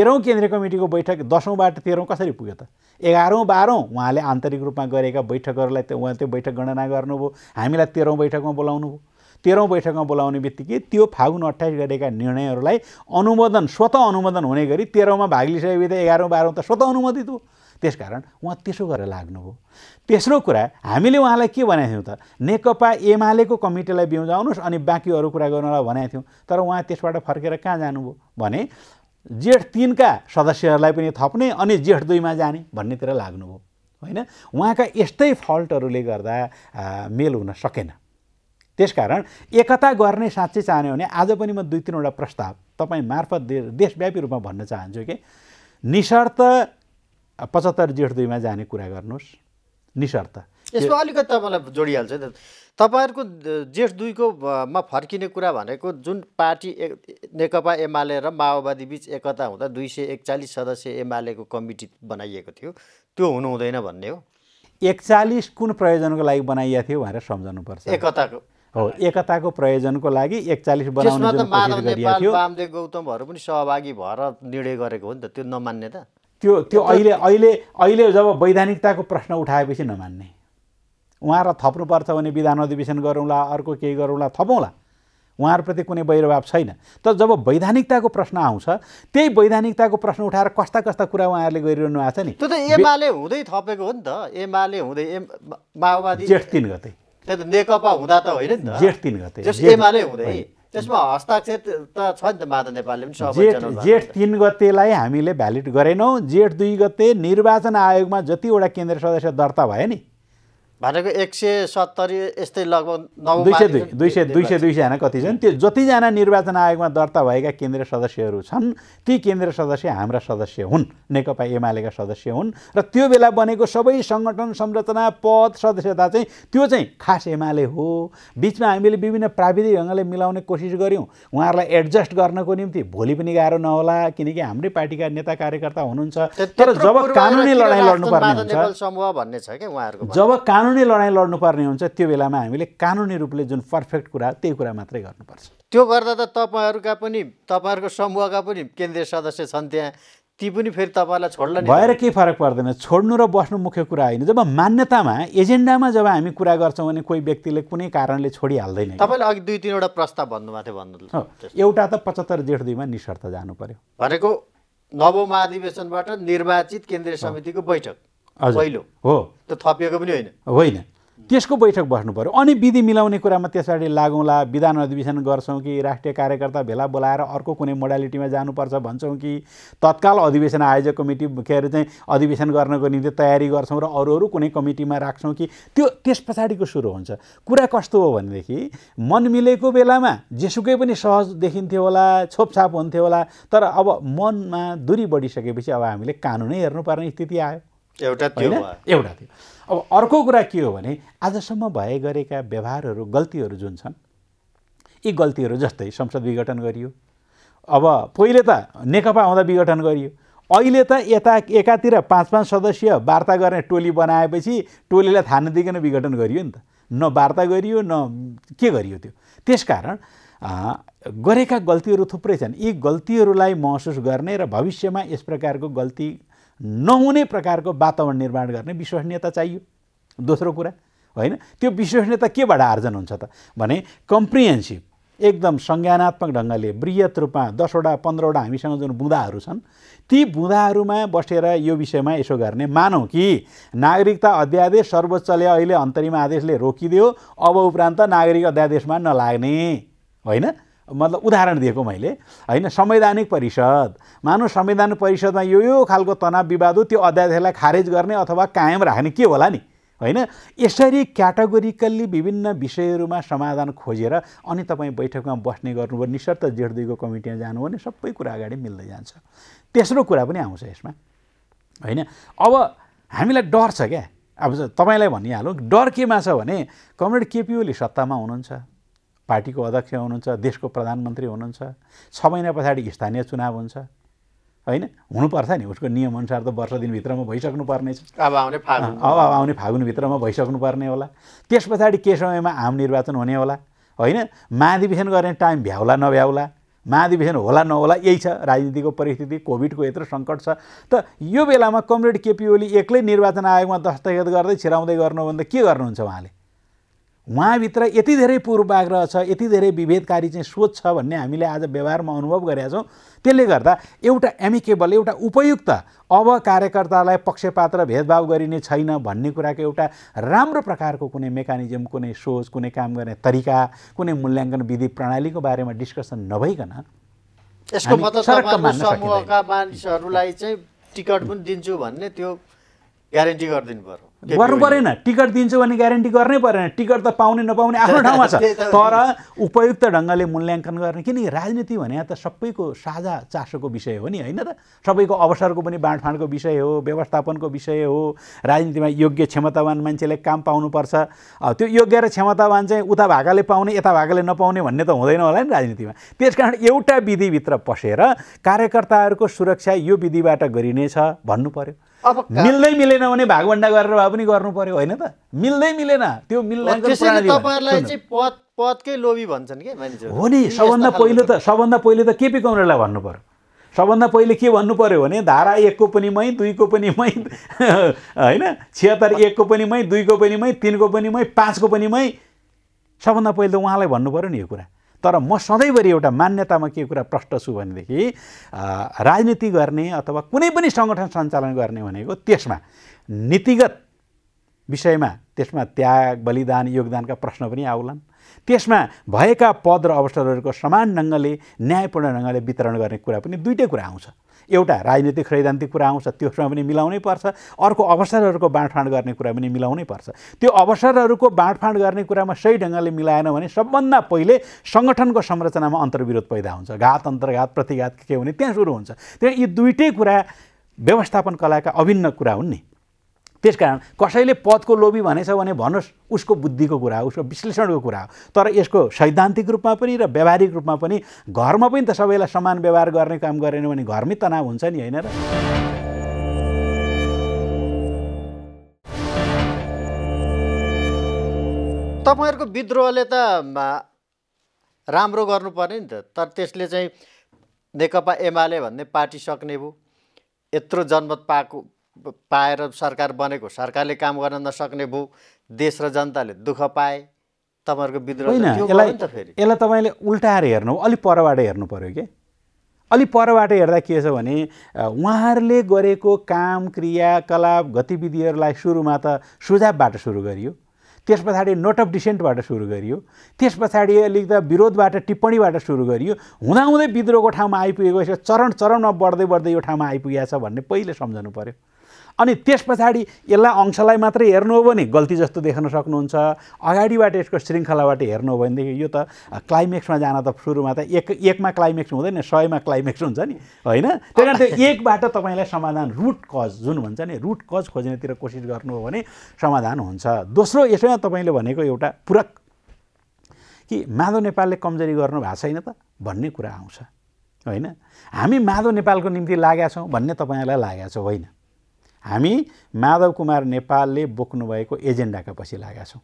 तेह्रौँ केन्द्रीय कमिटीको बैठक दसौँबाट तेह्रौँ कसरी पुग्यो त एघारौँ बाह्रौँ उहाँले आन्तरिक रूपमा गरेका बैठकहरूलाई त्यो उहाँ त्यो बैठक गणना गर्नुभयो हामीलाई तेह्रौँ बैठकमा बोलाउनु भयो तेह्रौँ बैठकमा बोलाउने बित्तिकै त्यो फागुन अट्ठाइस गरेका निर्णयहरूलाई अनुमोदन स्वतः अनुमोदन हुने गरी तेह्रौँमा भाग लिइसकेको बित्तिकै एघारौँ बाह्रौँ त स्वतः अनुमोदित हो त्यसकारण उहाँ त्यसो गरेर लाग्नुभयो तेस्रो कुरा हामीले उहाँलाई के भनेको थियौँ त नेकपा एमालेको कमिटीलाई बिउजाउनुहोस् अनि बाँकी अरू कुरा गर्नलाई भनेको थियौँ तर उहाँ त्यसबाट फर्केर कहाँ जानुभयो भने जेठ तिनका सदस्यहरूलाई पनि थप्ने अनि जेठ दुईमा जाने भन्नेतिर लाग्नुभयो होइन उहाँका यस्तै फल्टहरूले गर्दा मेल हुन सकेन त्यसकारण एकता गर्ने साँच्चै चाहने हो भने आज पनि म दुई तिनवटा प्रस्ताव तपाईँ मार्फत देशव्यापी रूपमा भन्न चाहन्छु कि निशर्त पचहत्तर जेठ दुईमा जाने कुरा गर्नुहोस् निशर्त
यसमा अलिकति तपाईँलाई जोडिहाल्छ है तपाईँहरूको जेठ दुईको मा फर्किने कुरा भनेको जुन पार्टी एक नेकपा एमाले र माओवादी बिच एकता हुँदा दुई सय एकचालिस सदस्य एमालेको कमिटी बनाइएको थियो त्यो हुनु हुँदैन भन्ने हो
एकचालिस कुन प्रयोजनको लागि बनाइएको थियो भनेर पर्छ एकताको हो एकताको प्रयोजनको लागि एकचालिस बनाउनु
गौतमहरू पनि सहभागी भएर निर्णय गरेको हो नि त त्यो नमान्ने त
त्यो त्यो अहिले अहिले अहिले जब वैधानिकताको प्रश्न उठाएपछि नमान्ने उहाँहरू थप्नुपर्छ भने विधान अधिवेशन गरौँला अर्को केही गरौँला थपौँला उहाँहरूप्रति कुनै वैरभाव छैन तर जब वैधानिकताको प्रश्न आउँछ त्यही वैधानिकताको प्रश्न उठाएर कस्ता कस्ता कुरा उहाँहरूले गरिरहनु भएको छ नि त्यो त एमाले
हुँदै थपेको हो नि त एमाले हुँदै एम माओवादी जेठ तिन गते नेकपा हुँदा त होइन नि त जेठ तिन गते एमाले हुँदै त्यसमा हस्ताक्षर त छ नि त माधव नेपालले पनि जेठ जेठ
तिन गतेलाई हामीले भ्यालिड गरेनौँ जेठ दुई गते निर्वाचन आयोगमा जतिवटा केन्द्र सदस्य दर्ता भयो नि
भनेको एक सय सत्तरी यस्तै लगभग दुई सय दुई दुई सय दुई सय
दुई सयजना कति छन् त्यो जतिजना निर्वाचन आयोगमा दर्ता भएका केन्द्रीय सदस्यहरू छन् ती केन्द्रीय सदस्य हाम्रा सदस्य हुन् नेकपा एमालेका सदस्य हुन् र त्यो बेला बनेको सबै सङ्गठन संरचना पद सदस्यता चाहिँ त्यो चाहिँ खास एमाले हो बिचमा हामीले विभिन्न प्राविधिक ढङ्गले मिलाउने कोसिस गऱ्यौँ उहाँहरूलाई एडजस्ट गर्नको निम्ति भोलि पनि गाह्रो नहोला किनकि हाम्रै पार्टीका नेता कार्यकर्ता हुनुहुन्छ तर जब कानुनी लडाइँ लड्नुपर्ने
हुन्छ
जब कानुन कानुनी लडाइँ लड्नुपर्ने हुन्छ त्यो बेलामा हामीले कानुनी रूपले जुन पर्फेक्ट कुरा त्यही कुरा मात्रै गर्नुपर्छ
त्यो गर्दा त तपाईँहरूका पनि तपाईँहरूको समूहका पनि केन्द्रीय सदस्य छन् त्यहाँ ती पनि फेरि तपाईँलाई छोड्ला भएर
केही फरक पर्दैन छोड्नु र बस्नु मुख्य कुरा होइन जब मान्यतामा एजेन्डामा जब हामी कुरा गर्छौँ भने कोही व्यक्तिले कुनै कारणले छोडिहाल्दैन तपाईँले
अघि दुई तिनवटा प्रस्ताव भन्नुभएको थियो
भन्नु एउटा त पचहत्तर जेठ दुईमा निशर्त जानु पर्यो
भनेको नवौँ महाधिवेशनबाट निर्वाचित केन्द्रीय समितिको बैठक
पहिलो हो
त थपिएको पनि होइन
होइन त्यसको बैठक बस्नु पऱ्यो अनि विधि मिलाउने कुरामा त्यस पछाडि लागौँला विधान अधिवेशन गर्छौँ कि राष्ट्रिय कार्यकर्ता भेला बोलाएर अर्को कुनै मोडालिटीमा जानुपर्छ भन्छौँ कि तत्काल अधिवेशन आयोजक कमिटी के अरे चाहिँ अधिवेशन गर्नको निम्ति तयारी गर्छौँ र अरू अरू कुनै कमिटीमा राख्छौँ कि त्यो त्यस पछाडिको सुरु हुन्छ कुरा कस्तो हो भनेदेखि मन मिलेको बेलामा जेसुकै पनि सहज देखिन्थ्यो होला छोपछाप हुन्थ्यो होला तर अब मनमा दुरी बढिसकेपछि अब हामीले कानुनै हेर्नुपर्ने स्थिति आयो
एउटा त्यो एउटा
थियो अब अर्को कुरा के हो भने आजसम्म भए गरेका व्यवहारहरू गल्तीहरू जुन छन् यी गल्तीहरू जस्तै संसद विघटन गरियो अब पहिले त नेकपा आउँदा विघटन गरियो अहिले त यता एकातिर पाँच पाँच सदस्य वार्ता गर्ने टोली बनाएपछि टोलीलाई थाहा नदिकन विघटन गरियो नि त न वार्ता गरियो न के गरियो त्यो त्यसकारण गरेका गल्तीहरू थुप्रै छन् यी गल्तीहरूलाई महसुस गर्ने र भविष्यमा यस प्रकारको गल्ती नहुने प्रकारको वातावरण निर्माण गर्ने विश्वसनीयता चाहियो दोस्रो कुरा होइन त्यो विश्वसनीयता केबाट आर्जन हुन्छ त भने कम्प्रिहेन्सिभ एकदम संज्ञानात्मक ढङ्गले वृहत रूपमा दसवटा पन्ध्रवटा हामीसँग जुन बुँदाहरू छन् ती बुँदाहरूमा बसेर यो विषयमा यसो गर्ने मानौँ कि नागरिकता अध्यादेश सर्वोच्चले अहिले अन्तरिम आदेशले रोकिदियो अब उपरान्त नागरिक अध्यादेशमा नलाग्ने होइन मतलब उदाहरण दिएको मैले होइन संवैधानिक परिषद मानव संवैधानिक परिषदमा यो यो खालको तनाव विवाद हो त्यो अध्यादेशलाई खारेज गर्ने अथवा कायम राख्ने के होला नि होइन यसरी क्याटागोरिकल्ली विभिन्न विषयहरूमा समाधान खोजेर अनि तपाईँ बैठकमा बस्ने गर्नुभयो निशर्त जेठ दुईको कमिटीमा जानुभयो भने सबै कुरा अगाडि मिल्दै जान्छ तेस्रो कुरा पनि आउँछ यसमा होइन अब हामीलाई डर छ क्या अब तपाईँलाई भनिहालौँ डर केमा छ भने कमरेड केपिओली सत्तामा हुनुहुन्छ पार्टीको अध्यक्ष हुनुहुन्छ देशको प्रधानमन्त्री हुनुहुन्छ छ महिना पछाडि स्थानीय चुनाव हुन्छ होइन हुनुपर्छ नि उसको नियमअनुसार त वर्ष दिनभित्रमा भइसक्नुपर्ने छ
अब आउने फागुन अब
आउने फागुनभित्रमा भइसक्नुपर्ने होला त्यस पछाडि के समयमा आम निर्वाचन हुने होला होइन महाधिवेशन गर्ने टाइम भ्याउला नभ्याउला महाधिवेशन होला नहोला यही छ राजनीतिको परिस्थिति कोभिडको यत्रो सङ्कट छ त यो बेलामा कमरेड केपी ओली एक्लै निर्वाचन आयोगमा दस्तखत गर्दै छिराउँदै गर्नु गर्नुभन्दा के गर्नुहुन्छ उहाँले उहाँभित्र यति धेरै पूर्वाग्रह छ यति धेरै विभेदकारी चाहिँ सोच छ भन्ने हामीले आज व्यवहारमा अनुभव गरेका छौँ त्यसले गर्दा एउटा एमिकेबल एउटा उपयुक्त अब कार्यकर्तालाई पक्षपात र भेदभाव गरिने छैन भन्ने कुराको एउटा राम्रो प्रकारको कुनै मेकानिजम कुनै सोच कुनै काम गर्ने तरिका कुनै मूल्याङ्कन विधि प्रणालीको बारेमा डिस्कसन नभइकन
यसको मतलब मानिसहरूलाई चाहिँ टिकट पनि दिन्छु भन्ने त्यो ग्यारेन्टी गरिदिनु पऱ्यो गर्नु परेन
टिकट दिन्छु भने ग्यारेन्टी गर्नै परेन टिकट त पाउने नपाउने आफ्नो ठाउँमा छ तर उपयुक्त ढङ्गले मूल्याङ्कन गर्ने किनकि राजनीति भने त सबैको साझा चासोको विषय हो नि होइन त सबैको अवसरको पनि बाँडफाँडको विषय हो व्यवस्थापनको विषय हो राजनीतिमा योग्य क्षमतावान मान्छेले काम पाउनुपर्छ त्यो योग्य र क्षमतावान चाहिँ उता भागाले पाउने यता भागाले नपाउने भन्ने त हुँदैन होला नि राजनीतिमा त्यस कारण एउटा विधिभित्र पसेर कार्यकर्ताहरूको सुरक्षा यो विधिबाट गरिनेछ भन्नु पऱ्यो अब मिल्दै मिलेन भने भागभन्डा गरेर भए पनि गर्नु पर्यो होइन त मिल्दै मिलेन त्यो
पदकै लोभी भन्छन् हो नि सबभन्दा पहिलो त
सबभन्दा पहिले त केपी कमरेलाई भन्नु पर्यो सबभन्दा पहिले के भन्नु पर्यो भने धारा एकको पनि मै दुईको पनि मै होइन छिहत्तर एकको पनि मै दुईको पनि मै तिनको पनि मै पाँचको पनि मै सबभन्दा पहिले त उहाँलाई भन्नु पर्यो नि यो कुरा तर म सधैँभरि एउटा मान्यतामा के कुरा प्रष्ट छु भनेदेखि राजनीति गर्ने अथवा कुनै पनि सङ्गठन सञ्चालन गर्ने भनेको त्यसमा नीतिगत विषयमा त्यसमा त्याग बलिदान योगदानका प्रश्न पनि आउलान् त्यसमा भएका पद र अवसरहरूको समान ढङ्गले न्यायपूर्ण ढङ्गले वितरण गर्ने कुरा पनि दुइटै कुरा आउँछ एउटा राजनीतिक सैद्धान्तिक कुरा आउँछ त्यसमा पनि मिलाउनै पर्छ अर्को अवसरहरूको बाँडफाँड गर्ने कुरा पनि मिलाउनै पर्छ त्यो अवसरहरूको बाँडफाँड गर्ने कुरामा सही ढङ्गले मिलाएन भने सबभन्दा पहिले सङ्गठनको संरचनामा अन्तर्विरोध पैदा हुन्छ घात अन्तर्घात प्रतिघात के हुने त्यहाँ सुरु हुन्छ त्यहाँ यी दुइटै कुरा व्यवस्थापन कलाका अभिन्न कुरा हुन् नि त्यस कारण कसैले पदको लोभी भनेछ भने भन्नुहोस् उसको बुद्धिको कुरा हो उसको विश्लेषणको कुरा हो तर यसको सैद्धान्तिक रूपमा पनि र व्यावहारिक रूपमा पनि घरमा पनि त सबैलाई समान व्यवहार गर्ने काम गरेन भने घरमै तनाव हुन्छ नि होइन र
तपाईँहरूको विद्रोहले त राम्रो गर्नुपर्ने नि त तर त्यसले चाहिँ नेकपा एमाले भन्ने पार्टी सक्ने भयो यत्रो जनमत पाएको पाएर सरकार बनेको सरकारले काम गर्न नसक्ने भयो देश र जनताले दुःख पाए तपाईँहरूको विद्रोह होइन यसलाई यसलाई
तपाईँले उल्टाएर हेर्नु अलिक परबाट हेर्नु पऱ्यो कि अलिक परबाट हेर्दा के छ भने उहाँहरूले गरेको काम क्रियाकलाप गतिविधिहरूलाई सुरुमा त सुझावबाट सुरु गरियो त्यस पछाडि नोट अफ डिसेन्टबाट सुरु गरियो त्यस पछाडि त विरोधबाट टिप्पणीबाट सुरु गरियो हुँदाहुँदै विद्रोहको ठाउँमा आइपुगेको चरण चरणमा बढ्दै बढ्दै यो ठाउँमा आइपुगेको छ भन्ने पहिले सम्झनु पऱ्यो अनि त्यस पछाडि यसलाई अंशलाई मात्रै हेर्नु हो भने गल्ती जस्तो देख्न सक्नुहुन्छ अगाडिबाट यसको श्रृङ्खलाबाट हेर्नु हो भनेदेखि यो त क्लाइमेक्समा जान त सुरुमा त एक एकमा क्लाइमेक्स हुँदैन सयमा क्लाइमेक्स हुन्छ नि होइन त्यही कारण एकबाट तपाईँलाई समाधान रुट कज जुन भन्छ नि रुट कज खोज्नेतिर कोसिस गर्नु हो भने समाधान हुन्छ दोस्रो यसैमा तपाईँले भनेको एउटा पूरक कि माधव नेपालले कमजोरी गर्नु भएको छैन त भन्ने कुरा आउँछ होइन हामी माधव नेपालको निम्ति लागेका छौँ भन्ने तपाईँहरूलाई लागेको छ होइन हामी माधव कुमार नेपालले बोक्नुभएको एजेन्डाका पछि लागेका छौँ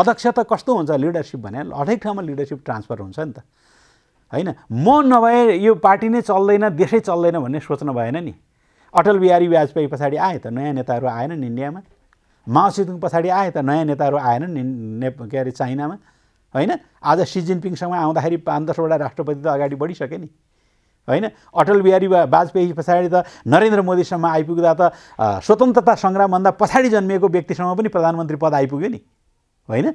अध्यक्ष त कस्तो हुन्छ लिडरसिप भने हरेक ठाउँमा लिडरसिप ट्रान्सफर हुन्छ नि त होइन म नभए यो पार्टी नै चल्दैन देशै चल्दैन भन्ने सोच्नु भएन नि अटल बिहारी वाजपेयी पछाडि आए त नयाँ नेताहरू आएनन् इन्डियामा माओसिदुङ पछाडि आए त नयाँ नेताहरू आएनन् ने के अरे चाइनामा होइन आज सी जिनपिङसँग आउँदाखेरि पाँच दसवटा राष्ट्रपति त अगाडि बढिसके नि होइन अटल बिहारी वाजपेयी पछाडि त नरेन्द्र मोदीसम्म आइपुग्दा त स्वतन्त्रता सङ्ग्रामभन्दा पछाडि जन्मिएको व्यक्तिसम्म पनि प्रधानमन्त्री पद आइपुग्यो नि होइन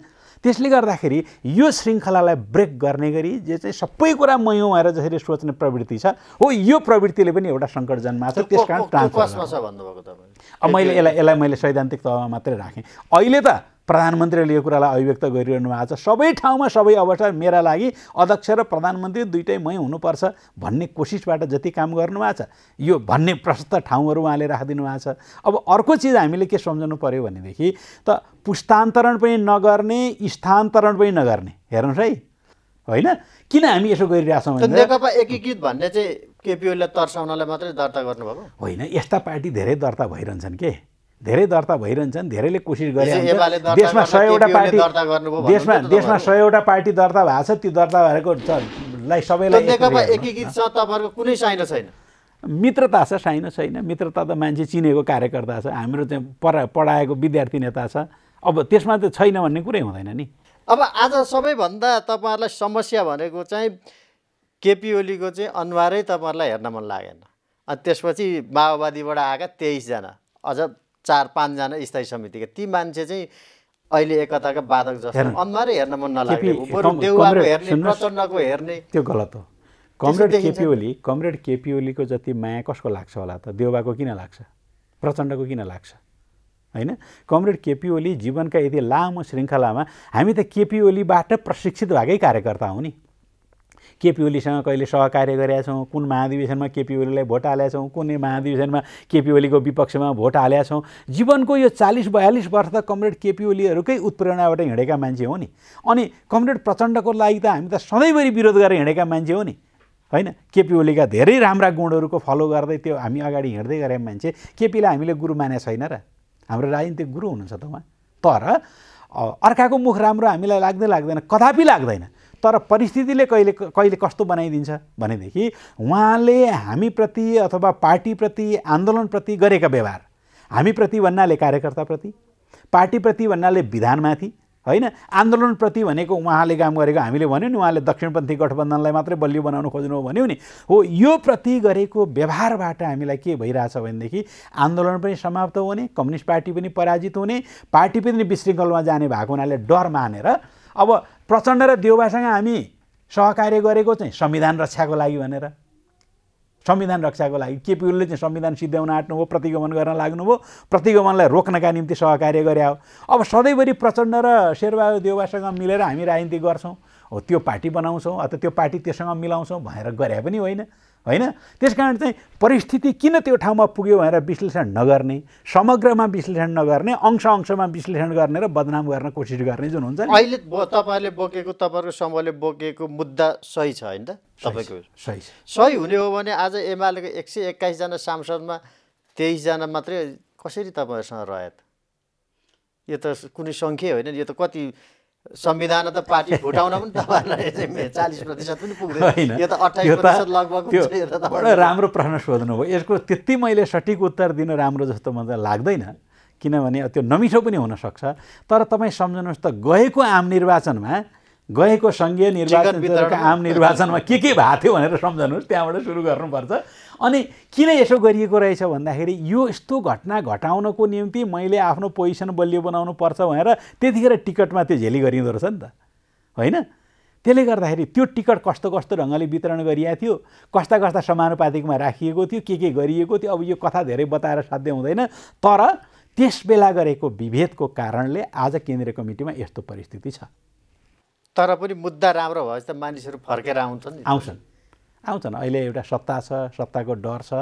त्यसले गर्दाखेरि यो श्रृङ्खलालाई ब्रेक गर्ने गरी जे चाहिँ सबै कुरा मयौँ भएर जसरी सोच्ने प्रवृत्ति छ हो यो प्रवृत्तिले पनि एउटा सङ्कट जन्माएको छ त्यस कारण
ट्रान्सफर मैले यसलाई
यसलाई मैले सैद्धान्तिक तहमा मात्रै राखेँ अहिले त प्रधानमन्त्रीले यो कुरालाई अभिव्यक्त गरिरहनु भएको छ सबै ठाउँमा सबै अवसर मेरा लागि अध्यक्ष र प्रधानमन्त्री दुइटै मै हुनुपर्छ भन्ने कोसिसबाट जति काम गर्नुभएको छ यो भन्ने प्रशस्त ठाउँहरू उहाँले राखिदिनु भएको छ अब अर्को चिज हामीले के सम्झनु पऱ्यो भनेदेखि त पुस्तान्तरण पनि नगर्ने स्थानान्तरण पनि नगर्ने हेर्नुहोस् है होइन किन हामी यसो गरिरहेछौँ नेकपा
एकीकृत भन्ने चाहिँ केपिओले तर्साउनलाई मात्रै दर्ता गर्नुभएको
होइन यस्ता पार्टी धेरै दर्ता भइरहन्छन् के धेरै दर्ता भइरहन्छन् धेरैले कोसिस गरे देशमा सयवटा पार्टी देशमा देशमा सयवटा पार्टी दर्ता भएको छ त्यो दर्ता भएको लाई सबैलाई
कुनै साइन छैन
मित्रता छ साइन छैन मित्रता त मान्छे चिनेको कार्यकर्ता छ हाम्रो चाहिँ पढा पढाएको विद्यार्थी नेता छ अब त्यसमा त छैन भन्ने कुरै हुँदैन नि
अब आज सबैभन्दा तपाईँहरूलाई समस्या भनेको चाहिँ केपी ओलीको चाहिँ अनुहारै तपाईँहरूलाई हेर्न मन लागेन अनि त्यसपछि माओवादीबाट आएका तेइसजना अझ चार पाँचजना स्थायी समितिका ती मान्छे चाहिँ अहिले एकताका बाधक जस्तो अनुहारै हेर्न मन नलाग्नेको हेर्ने त्यो गलत हो
कमरेड केपी ओली कमरेड केपी ओलीको जति माया कसको लाग्छ होला त देउबाको किन लाग्छ प्रचण्डको किन लाग्छ होइन कमरेड केपी ओली जीवनका यति लामो श्रृङ्खलामा हामी त केपी ओलीबाट प्रशिक्षित भएकै कार्यकर्ता हौ नि केपी ओलीसँग कहिले सहकार्य गरेका छौँ कुन महाधिवेशनमा केपी ओलीलाई भोट हालेका छौँ कुनै महाधिवेशनमा केपी ओलीको विपक्षमा भोट हालेका छौँ जीवनको यो चालिस बयालिस वर्ष त कमरेड केपी ओलीहरूकै उत्प्रेरणाबाट हिँडेका मान्छे हो नि अनि कमरेड प्रचण्डको लागि त हामी त सधैँभरि विरोध गरेर हिँडेका मान्छे हो नि होइन केपी ओलीका धेरै राम्रा गुणहरूको फलो गर्दै त्यो हामी अगाडि हिँड्दै गरेका मान्छे केपीलाई हामीले गुरु माने छैन र हाम्रो राजनीतिक गुरु हुनुहुन्छ त उहाँ तर अर्काको मुख राम्रो हामीलाई लाग्दै लाग्दैन कदापि लाग्दैन तर परिस्थितिले कहिले कहिले कस्तो बनाइदिन्छ भनेदेखि उहाँले हामीप्रति अथवा पार्टीप्रति आन्दोलनप्रति गरेका व्यवहार हामीप्रति भन्नाले कार्यकर्ताप्रति पार्टीप्रति भन्नाले विधानमाथि होइन आन्दोलनप्रति भनेको उहाँले काम गरेको हामीले भन्यो नि उहाँले दक्षिणपन्थी गठबन्धनलाई मात्रै बलियो बनाउन खोज्नु हो भन्यौँ नि हो यो प्रति गरेको व्यवहारबाट हामीलाई के भइरहेछ भनेदेखि आन्दोलन पनि समाप्त हुने कम्युनिस्ट पार्टी पनि पराजित हुने पार्टी पनि विशृङ्खलमा जाने भएको हुनाले डर मानेर अब प्रचण्ड र देउबासँग हामी सहकार्य गरेको चाहिँ संविधान रक्षाको लागि भनेर संविधान रक्षाको लागि केपी ओलीले चाहिँ संविधान सिद्ध्याउन आँट्नुभयो प्रतिगमन गर्न लाग्नुभयो प्रतिगमनलाई रोक्नका निम्ति सहकार्य गरे हो अब सधैँभरि प्रचण्ड र शेरबहादुर देउबासँग मिलेर हामी राजनीति गर्छौँ हो त्यो पार्टी बनाउँछौँ अथवा त्यो पार्टी त्योसँग मिलाउँछौँ भनेर गरे पनि होइन होइन त्यस कारण चाहिँ परिस्थिति किन त्यो ठाउँमा पुग्यो भनेर विश्लेषण नगर्ने समग्रमा विश्लेषण नगर्ने अंश अंशमा विश्लेषण गर्ने र बदनाम गर्न कोसिस गर्ने जुन हुन्छ अहिले
तपाईँहरूले बोकेको तपाईँहरूको समूहले बोकेको मुद्दा सही छ होइन त तपाईँको सही सही हुने हो भने आज एमालेको एक सय एक्काइसजना सांसदमा तेइसजना मात्रै कसरी तपाईँहरूसँग रह्यो त यो त कुनै सङ्ख्या होइन यो त कति संविधान त पार्टी फुटाउन पनि तपाईँहरूलाई चालिस प्रतिशत पनि पुग्दैन यो त अठाइस राम्रो
प्रश्न सोध्नु सोध्नुभयो यसको त्यति मैले सठिक उत्तर दिन राम्रो जस्तो मलाई लाग्दैन किनभने त्यो नमिठो पनि हुनसक्छ तर तपाईँ सम्झनुहोस् त गएको आम निर्वाचनमा गएको सङ्घीय निर्वाचन आम निर्वाचनमा के के भएको थियो भनेर सम्झनुहोस् त्यहाँबाट सुरु गर्नुपर्छ अनि किन यसो गरिएको रहेछ भन्दाखेरि यो यस्तो घटना घटाउनको निम्ति मैले आफ्नो पोजिसन बलियो बनाउनु पर्छ भनेर त्यतिखेर टिकटमा त्यो झेली गरिँदो रहेछ नि त होइन त्यसले गर्दाखेरि त्यो टिकट कस्तो कस्तो ढङ्गले वितरण गरिएको थियो कस्ता कस्ता समानुपातिकमा राखिएको थियो के के गरिएको थियो अब यो कथा धेरै बताएर साध्य हुँदैन तर त्यस बेला गरेको विभेदको कारणले आज केन्द्रीय कमिटीमा यस्तो परिस्थिति छ
तर पनि मुद्दा राम्रो भएपछि त मानिसहरू फर्केर आउँछन् आउँछन्
आउँछन् अहिले एउटा सत्ता छ सत्ताको डर छ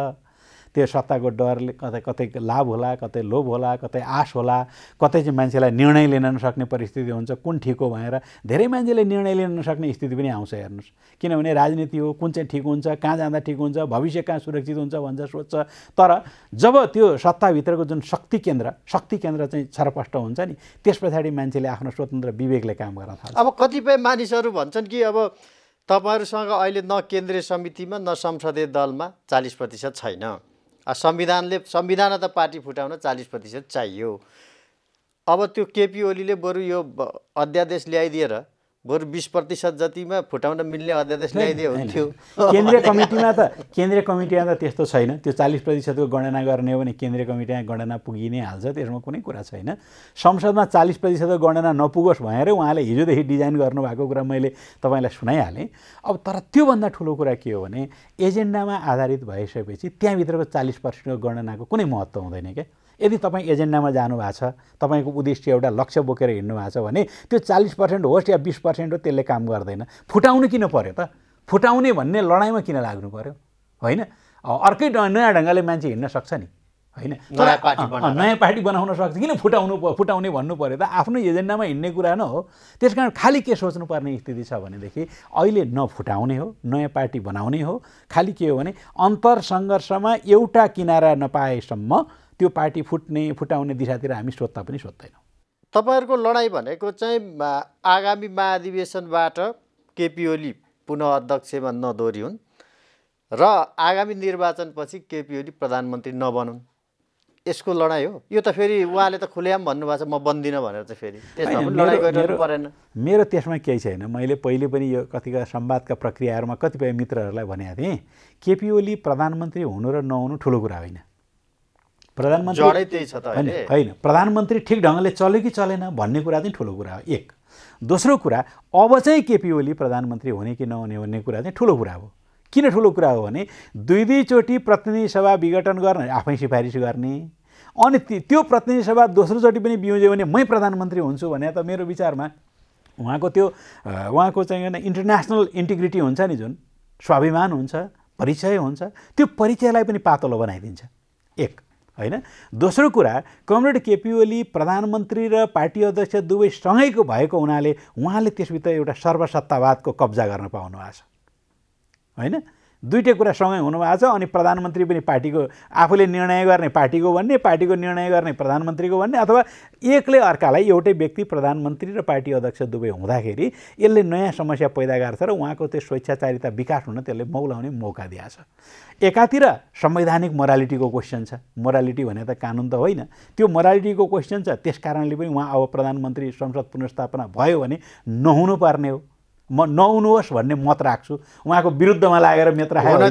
त्यो सत्ताको डरले कतै कतै लाभ होला कतै लोभ होला कतै आश होला कतै चाहिँ मान्छेलाई निर्णय लिन नसक्ने परिस्थिति हुन्छ कुन ठिक हो भनेर धेरै मान्छेले निर्णय लिन नसक्ने स्थिति पनि आउँछ हेर्नुहोस् किनभने राजनीति हो कुन चाहिँ ठिक हुन्छ कहाँ जाँदा ठिक हुन्छ भविष्य कहाँ सुरक्षित हुन्छ भन्छ सोध्छ तर जब त्यो सत्ताभित्रको जुन शक्ति केन्द्र शक्ति केन्द्र चाहिँ छरपष्ट हुन्छ नि त्यस पछाडि मान्छेले आफ्नो स्वतन्त्र विवेकले काम गर्न थाल्छ
अब कतिपय मानिसहरू भन्छन् कि अब तपाईँहरूसँग अहिले न केन्द्रीय समितिमा न संसदीय दलमा चालिस प्रतिशत छैन संविधानले संविधान त पार्टी फुटाउन चालिस प्रतिशत चाहियो अब त्यो केपी ओलीले बरु यो अध्यादेश ल्याइदिएर बरु बिस प्रतिशत जतिमा फुटाउन मिल्ने अध्यादेश ल्याइदियो हुन्थ्यो केन्द्रीय कमिटीमा
त केन्द्रीय कमिटीमा त त्यस्तो छैन त्यो चालिस प्रतिशतको गणना गर्ने हो भने केन्द्रीय कमिटीमा गणना पुगि नै हाल्छ त्यसमा कुनै कुरा छैन संसदमा चालिस प्रतिशतको गणना नपुगोस् भनेर उहाँले हिजोदेखि डिजाइन गर्नुभएको कुरा मैले तपाईँलाई सुनाइहालेँ अब तर त्योभन्दा ठुलो कुरा के हो भने एजेन्डामा आधारित भइसकेपछि त्यहाँभित्रको चालिस पर्सेन्टको गणनाको कुनै महत्त्व हुँदैन क्या यदि तपाईँ एजेन्डामा जानुभएको छ तपाईँको उद्देश्य एउटा लक्ष्य बोकेर हिँड्नु भएको छ भने त्यो चालिस पर्सेन्ट होस् या बिस पर्सेन्ट हो त्यसले काम गर्दैन फुटाउनु किन पऱ्यो त फुटाउने भन्ने लडाइँमा किन लाग्नु पऱ्यो होइन अर्कै नयाँ ढङ्गले मान्छे हिँड्न सक्छ नि होइन नयाँ पार्टी बनाउन सक्छ किन फुटाउनु फुटाउने भन्नु पऱ्यो त आफ्नो एजेन्डामा हिँड्ने कुरा न हो त्यस कारण खालि के सोच्नुपर्ने स्थिति छ भनेदेखि अहिले नफुटाउने हो नयाँ पार्टी बनाउने हो खालि के हो भने अन्तर सङ्घर्षमा एउटा किनारा नपाएसम्म त्यो पार्टी फुट्ने फुटाउने दिशातिर हामी सोध्दा पनि सोद्धैनौँ
तपाईँहरूको लडाइँ भनेको चाहिँ आगामी महाधिवेशनबाट केपी ओली पुनः अध्यक्षमा नदोरी हुन् र आगामी निर्वाचनपछि केपी ओली प्रधानमन्त्री नबनुन् यसको लडाइँ हो यो त फेरि उहाँले त खुलेआम भन्नुभएको छ म बन्दिनँ भनेर त फेरि परेन
मेरो त्यसमा केही छैन मैले पहिले पनि यो कतिपय सम्वादका प्रक्रियाहरूमा कतिपय मित्रहरूलाई भनेको थिएँ केपी ओली प्रधानमन्त्री हुनु र नहुनु ठुलो कुरा होइन प्रधानमन्त्री
छ होइन होइन
प्रधानमन्त्री ठिक ढङ्गले चले कि चलेन भन्ने कुरा चाहिँ ठुलो कुरा हो एक दोस्रो कुरा अब चाहिँ केपी ओली प्रधानमन्त्री हुने कि नहुने भन्ने कुरा चाहिँ ठुलो कुरा हो किन ठुलो कुरा हो भने दुई दुईचोटि प्रतिनिधि सभा विघटन गर्ने आफै सिफारिस गर्ने अनि त्यो प्रतिनिधि सभा दोस्रोचोटि पनि बिउज्यो भने मै प्रधानमन्त्री हुन्छु भने त मेरो विचारमा उहाँको त्यो उहाँको चाहिँ इन्टरनेसनल इन्टिग्रिटी हुन्छ नि जुन स्वाभिमान हुन्छ परिचय हुन्छ त्यो परिचयलाई पनि पातलो बनाइदिन्छ एक होइन दोस्रो कुरा कमरेड केपी ओली प्रधानमन्त्री र पार्टी अध्यक्ष दुवै सँगैको भएको हुनाले उहाँले त्यसभित्र एउटा सर्वसत्तावादको कब्जा गर्न पाउनु भएको छ होइन दुइटै कुरा सँगै हुनुभएको छ अनि प्रधानमन्त्री पनि पार्टीको आफूले निर्णय गर्ने पार्टीको भन्ने पार्टीको निर्णय गर्ने प्रधानमन्त्रीको भन्ने अथवा एकले अर्कालाई एउटै व्यक्ति प्रधानमन्त्री र पार्टी अध्यक्ष दुवै हुँदाखेरि यसले नयाँ समस्या पैदा गर्छ र उहाँको त्यो स्वेच्छाचारिता विकास हुन त्यसले मौलाउने मौका दिएको छ एकातिर संवैधानिक मोरालिटीको क्वेसन छ मोरालिटी भने त कानुन त होइन त्यो मोरालिटीको क्वेसन छ त्यस कारणले पनि उहाँ अब प्रधानमन्त्री संसद पुनर्स्थापना भयो भने नहुनुपर्ने हो म नहुनुहोस् भन्ने मत राख्छु उहाँको विरुद्धमा लागेर मेत्र हुन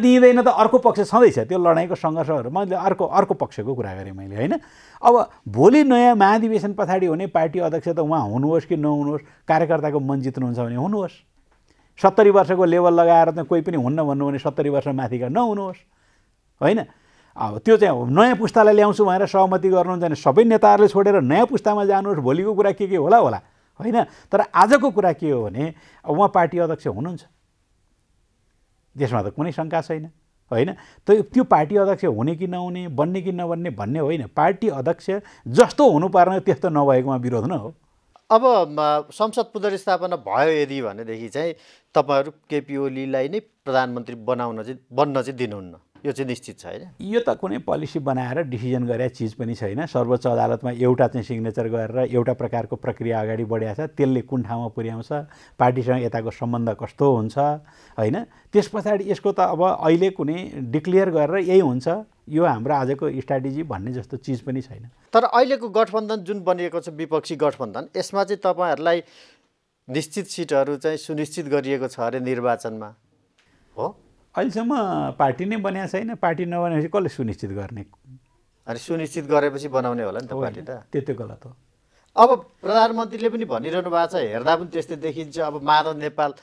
दिइँदैन त अर्को पक्ष छँदैछ त्यो लडाइँको सङ्घर्षहरू मैले अर्को अर्को पक्षको कुरा गरेँ मैले होइन अब भोलि नयाँ महाधिवेशन पछाडि हुने पार्टी अध्यक्ष त उहाँ हुनुहोस् कि नहुनुहोस् कार्यकर्ताको मन जित्नुहुन्छ भने हुनुहोस् सत्तरी वर्षको लेभल लगाएर त कोही पनि हुन्न भन्नु भने सत्तरी वर्ष माथिका नहुनुहोस् होइन अब त्यो चाहिँ नयाँ पुस्तालाई ल्याउँछु भनेर सहमति गर्नुहुन्छ भने सबै नेताहरूले छोडेर नयाँ पुस्तामा जानुहोस् भोलिको कुरा के के होला होला होइन तर आजको कुरा के हो भने उहाँ पार्टी अध्यक्ष हुनुहुन्छ त्यसमा त कुनै शङ्का छैन होइन त्यो त्यो पार्टी अध्यक्ष हुने कि नहुने बन्ने कि नबन्ने भन्ने होइन पार्टी अध्यक्ष जस्तो हुनुपर्ने त्यस्तो नभएकोमा विरोध न हो
अब संसद पुनर्स्थापना भयो यदि भनेदेखि चाहिँ तपाईँहरू केपी ओलीलाई नै प्रधानमन्त्री बनाउन चाहिँ बन्न चाहिँ दिनुहुन्न यो चाहिँ निश्चित छ होइन
यो त कुनै पोलिसी बनाएर डिसिजन गरे चिज पनि छैन सर्वोच्च अदालतमा एउटा चाहिँ सिग्नेचर गरेर एउटा प्रकारको प्रक्रिया अगाडि बढिया छ त्यसले कुन ठाउँमा पुर्याउँछ पार्टीसँग यताको सम्बन्ध कस्तो हुन्छ होइन त्यस पछाडि यसको त अब अहिले कुनै डिक्लियर गरेर यही हुन्छ यो हाम्रो आजको स्ट्राटेजी भन्ने जस्तो चिज पनि छैन
तर अहिलेको गठबन्धन जुन बनिएको छ विपक्षी गठबन्धन यसमा चाहिँ तपाईँहरूलाई निश्चित सिटहरू चाहिँ सुनिश्चित गरिएको छ अरे निर्वाचनमा
हो अहिलेसम्म पार्टी नै बनाएको छैन पार्टी नबनाएपछि कसले सुनिश्चित गर्ने
अनि सुनिश्चित गरेपछि बनाउने होला नि त पार्टी त त्यति गलत हो अब प्रधानमन्त्रीले पनि भनिरहनु भएको छ हेर्दा पनि त्यस्तै देखिन्छ अब माधव नेपाल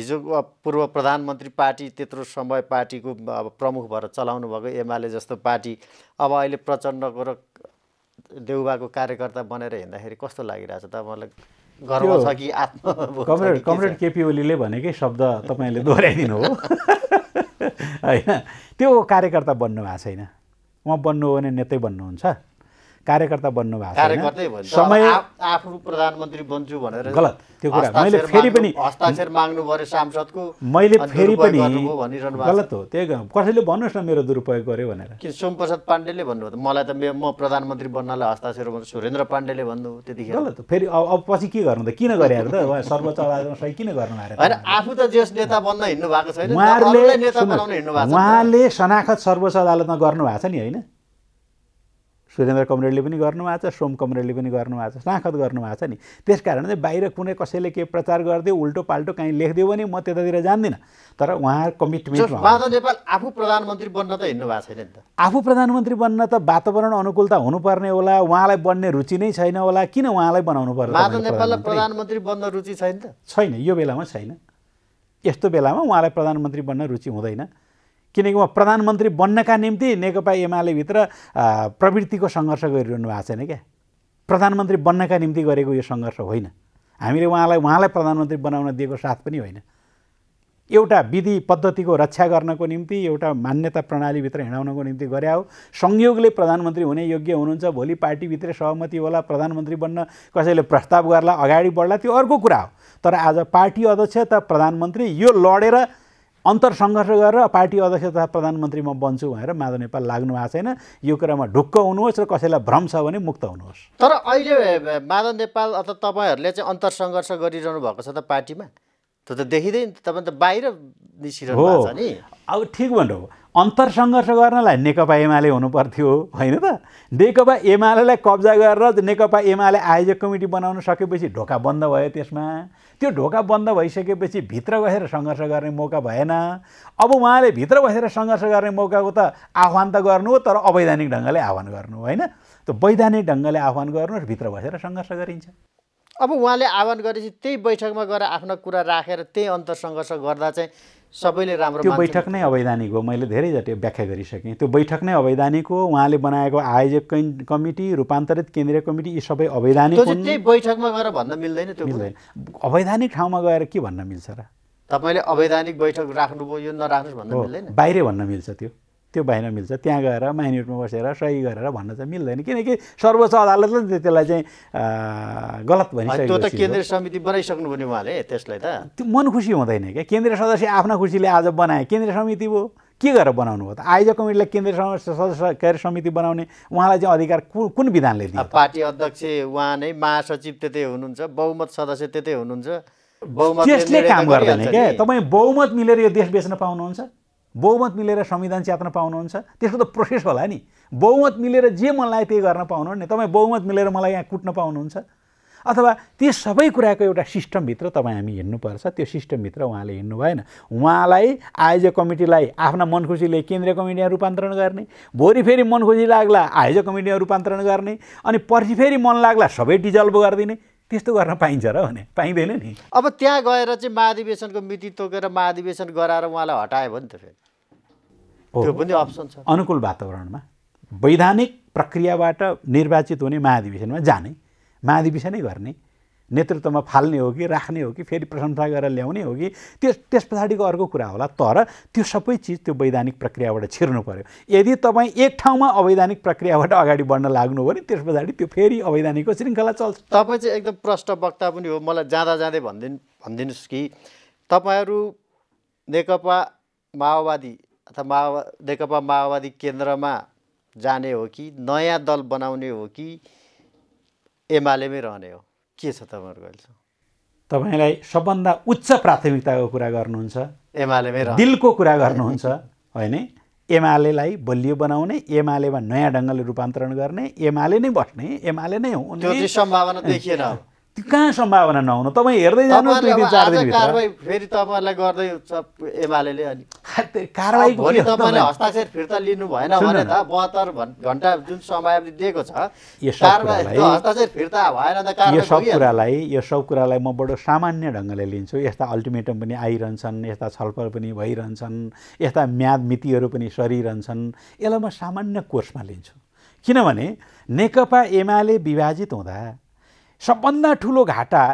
हिजोको पूर्व प्रधानमन्त्री पार्टी त्यत्रो समय पार्टीको अब प्रमुख भएर चलाउनु भएको एमाले जस्तो पार्टी अब अहिले प्रचण्डको र देउबाको कार्यकर्ता बनेर हिँड्दाखेरि कस्तो लागिरहेछ तपाईँलाई गर्व छ कि आत्म कमरेड कमरेड
केपी ओलीले भनेकै शब्द तपाईँले दोहोऱ्याइदिनु हो होइन त्यो कार्यकर्ता बन्नु भएको छैन उहाँ बन्नु हो भने नेतै बन्नुहुन्छ कार्यकर्ता बन्नु भएको समय
आफू प्रधानमन्त्री बन्छु भनेर गलत त्यो कुरा मैले फेरि पनि हस्ताक्षर माग्नु पऱ्यो सांसदको मैले फेरि पनि गलत हो
त्यही कसैले भन्नुहोस् न मेरो दुरुपयोग गर्यो भनेर
के सोमप्रसाद पाण्डेले भन्नुभयो मलाई त म प्रधानमन्त्री बन्नलाई हस्ताक्षर गर्नु सुरेन्द्र पाण्डेले भन्नु त्यतिखेर गलत
फेरि अब पछि के गर्नु त किन गरे त सर्वोच्च अदालतमा सही किन गर्नु होइन
आफू त जेस नेता बन्न हिँड्नु भएको छैन
उहाँले सनाखत सर्वोच्च अदालतमा गर्नु भएको छ नि होइन सुरेन्द्र कमरेडले पनि गर्नुभएको छ सोम कमरेडले पनि गर्नुभएको छ साखत गर्नुभएको छ नि त्यस कारण चाहिँ बाहिर कुनै कसैले के प्रचार गरिदियो उल्टो पाल्टो कहीँ लेखिदियो भने म त्यतातिर जान्दिनँ तर उहाँ कमिटमेन्ट
नेपाल आफू प्रधानमन्त्री बन्न त हिँड्नु भएको छैन नि त
आफू प्रधानमन्त्री बन्न त वातावरण अनुकूलता हुनुपर्ने होला उहाँलाई बन्ने रुचि नै छैन होला किन उहाँलाई बनाउनु पर्छ नेपाललाई
प्रधानमन्त्री बन्न रुचि छैन त छैन यो बेलामा छैन
यस्तो बेलामा उहाँलाई प्रधानमन्त्री बन्न रुचि हुँदैन किनकि उहाँ प्रधानमन्त्री बन्नका निम्ति नेकपा एमालेभित्र प्रवृत्तिको सङ्घर्ष गरिरहनु भएको छैन क्या प्रधानमन्त्री बन्नका निम्ति गरेको यो सङ्घर्ष होइन हामीले उहाँलाई उहाँलाई प्रधानमन्त्री बनाउन दिएको साथ पनि होइन एउटा विधि पद्धतिको रक्षा गर्नको निम्ति एउटा मान्यता प्रणालीभित्र हिँडाउनको निम्ति गरे हो संयोगले प्रधानमन्त्री हुने योग्य हुनुहुन्छ भोलि पार्टीभित्रै सहमति होला प्रधानमन्त्री बन्न कसैले प्रस्ताव गर्ला अगाडि बढ्ला त्यो अर्को कुरा हो तर आज पार्टी अध्यक्ष त प्रधानमन्त्री यो लडेर अन्तरसङ्घर्ष गरेर पार्टी अध्यक्ष तथा प्रधानमन्त्री म बन्छु भनेर माधव नेपाल लाग्नु भएको छैन यो कुरामा ढुक्क हुनुहोस् र कसैलाई भ्रम छ भने मुक्त हुनुहोस्
तर अहिले माधव नेपाल अथवा तपाईँहरूले चाहिँ अन्तरसङ्घर्ष गरिरहनु भएको छ त पार्टीमा त्यो त देखिँदैन तपाईँ त बाहिर निस्किरहनु भएको छ नि अब ठिक भन्नु
अन्तरसङ्घर्ष गर्नलाई नेकपा एमाले हुनुपर्थ्यो होइन त नेकपा एमालेलाई कब्जा गरेर नेकपा एमाले आयोजक कमिटी बनाउन सकेपछि ढोका बन्द भयो त्यसमा त्यो ढोका बन्द भइसकेपछि भित्र बसेर सङ्घर्ष गर्ने मौका भएन अब उहाँले भित्र बसेर सङ्घर्ष गर्ने मौकाको त आह्वान त गर्नु हो तर अवैधानिक ढङ्गले आह्वान गर्नु होइन त्यो वैधानिक ढङ्गले आह्वान गर्नु भित्र बसेर सङ्घर्ष गरिन्छ
अब उहाँले आह्वान गरेपछि त्यही बैठकमा गएर आफ्नो कुरा राखेर त्यही अन्तर सङ्घर्ष गर्दा चाहिँ सबैले राम्रो त्यो बैठक नै
अवैधानिक हो मैले जति व्याख्या गरिसकेँ त्यो बैठक नै अवैधानिक हो उहाँले बनाएको आयोजक कमिटी रूपान्तरित केन्द्रीय कमिटी यी सबै अवैधानिक
बैठकमा गएर भन्न मिल्दैन त्यो मिल्दैन
अवैधानिक ठाउँमा गएर के भन्न मिल्छ र
तपाईँले अवैधानिक बैठक राख्नुभयो यो नराख्नु भन्न मिल्दैन
बाहिरै भन्न मिल्छ त्यो त्यो बाहिर मिल्छ त्यहाँ गएर माइन्युटमा बसेर सही गरेर भन्न चाहिँ मिल्दैन किनकि सर्वोच्च अदालतले त्यसलाई चाहिँ गलत त्यो त केन्द्रीय
समिति बनाइसक्नु पर्ने उहाँले त्यसलाई त
त्यो मन खुसी हुँदैन क्या केन्द्रीय सदस्य आफ्नो खुसीले आज बनाए केन्द्रीय समिति हो के गरेर बनाउनु भयो त आयोजक कमिटीलाई केन्द्रीय सदस्य कार्य समिति बनाउने उहाँलाई चाहिँ अधिकार कुन कुन विधानले दियो
पार्टी अध्यक्ष उहाँ नै महासचिव त्यतै हुनुहुन्छ बहुमत सदस्य त्यतै हुनुहुन्छ त्यसले काम गर्दैन क्या
तपाईँ बहुमत मिलेर यो देश बेच्न पाउनुहुन्छ बहुमत मिलेर संविधान च्यात्न पाउनुहुन्छ त्यसको त प्रोसेस होला नि बहुमत मिलेर जे मन लाग्यो त्यही गर्न पाउनुहुन्न तपाईँ बहुमत मिलेर मलाई यहाँ कुट्न पाउनुहुन्छ अथवा ती सबै कुराको एउटा सिस्टमभित्र तपाईँ हामी हिँड्नुपर्छ त्यो सिस्टमभित्र उहाँले हिँड्नु भएन उहाँलाई आयोजक कमिटीलाई आफ्ना मनखुसीले केन्द्रीय कमिटीमा रूपान्तरण गर्ने भोलि फेरि मनखुसी लाग्ला आयोजक कमिटीमा रूपान्तरण गर्ने अनि पर्सि फेरि मन लाग्ला सबै डिजल्भ गरिदिने त्यस्तो गर्न पाइन्छ र भने पाइँदैन नि
अब त्यहाँ गएर चाहिँ महाधिवेशनको मिति तोकेर महाधिवेशन गराएर उहाँलाई हटायो भने त फेरि
त्यो पनि अप्सन छ अनुकूल वातावरणमा वैधानिक प्रक्रियाबाट निर्वाचित हुने महाधिवेशनमा जाने महाधिवेशनै गर्ने नेतृत्वमा फाल्ने हो कि राख्ने हो कि फेरि प्रशंसा गरेर ल्याउने हो कि त्यो त्यस पछाडिको अर्को कुरा होला तर त्यो सबै चिज त्यो वैधानिक प्रक्रियाबाट छिर्नु पऱ्यो यदि तपाईँ एक ठाउँमा अवैधानिक प्रक्रियाबाट अगाडि बढ्न लाग्नु भने त्यस पछाडि त्यो फेरि अवैधानिकको श्रृङ्खला चल्छ
तपाईँ चाहिँ एकदम प्रष्ट वक्ता पनि हो मलाई जाँदा जाँदै भनिदिनु भनिदिनुहोस् कि तपाईँहरू नेकपा माओवादी अथवा माओवा नेकपा माओवादी केन्द्रमा जाने हो कि नयाँ दल बनाउने हो कि एमालेमै रहने हो के छ तपाईँहरूको अहिलेसम्म
तपाईँलाई सबभन्दा उच्च प्राथमिकताको कुरा गर्नुहुन्छ
एमालेमै दिलको
कुरा गर्नुहुन्छ होइन एमालेलाई बलियो बनाउने एमालेमा नयाँ ढङ्गले रूपान्तरण गर्ने एमाले नै बस्ने एमाले नै
हुने सम्भावना देखिएन
त्यो कहाँ सम्भावना नहुन तपाईँ हेर्दै जानु दुई दिन चार दिन कारवाही
फेरि तपाईँहरूलाई गर्दै एमाले अनि कारवाही भोलि तपाईँले हस्ताक्षर फिर्ता लिनु भएन भने त बहत्तर घन्टा जुन समयावधि दिएको छ हस्ताक्षर फिर्ता भएन त यो सब
कुरालाई यो सब कुरालाई म बडो सामान्य ढङ्गले लिन्छु यस्ता अल्टिमेटम पनि आइरहन्छन् यस्ता छलफल पनि भइरहन्छन् यस्ता म्याद मितिहरू पनि सरिरहन्छन् यसलाई म सामान्य कोर्समा लिन्छु किनभने नेकपा एमाले विभाजित हुँदा सबभन्दा ठुलो घाटा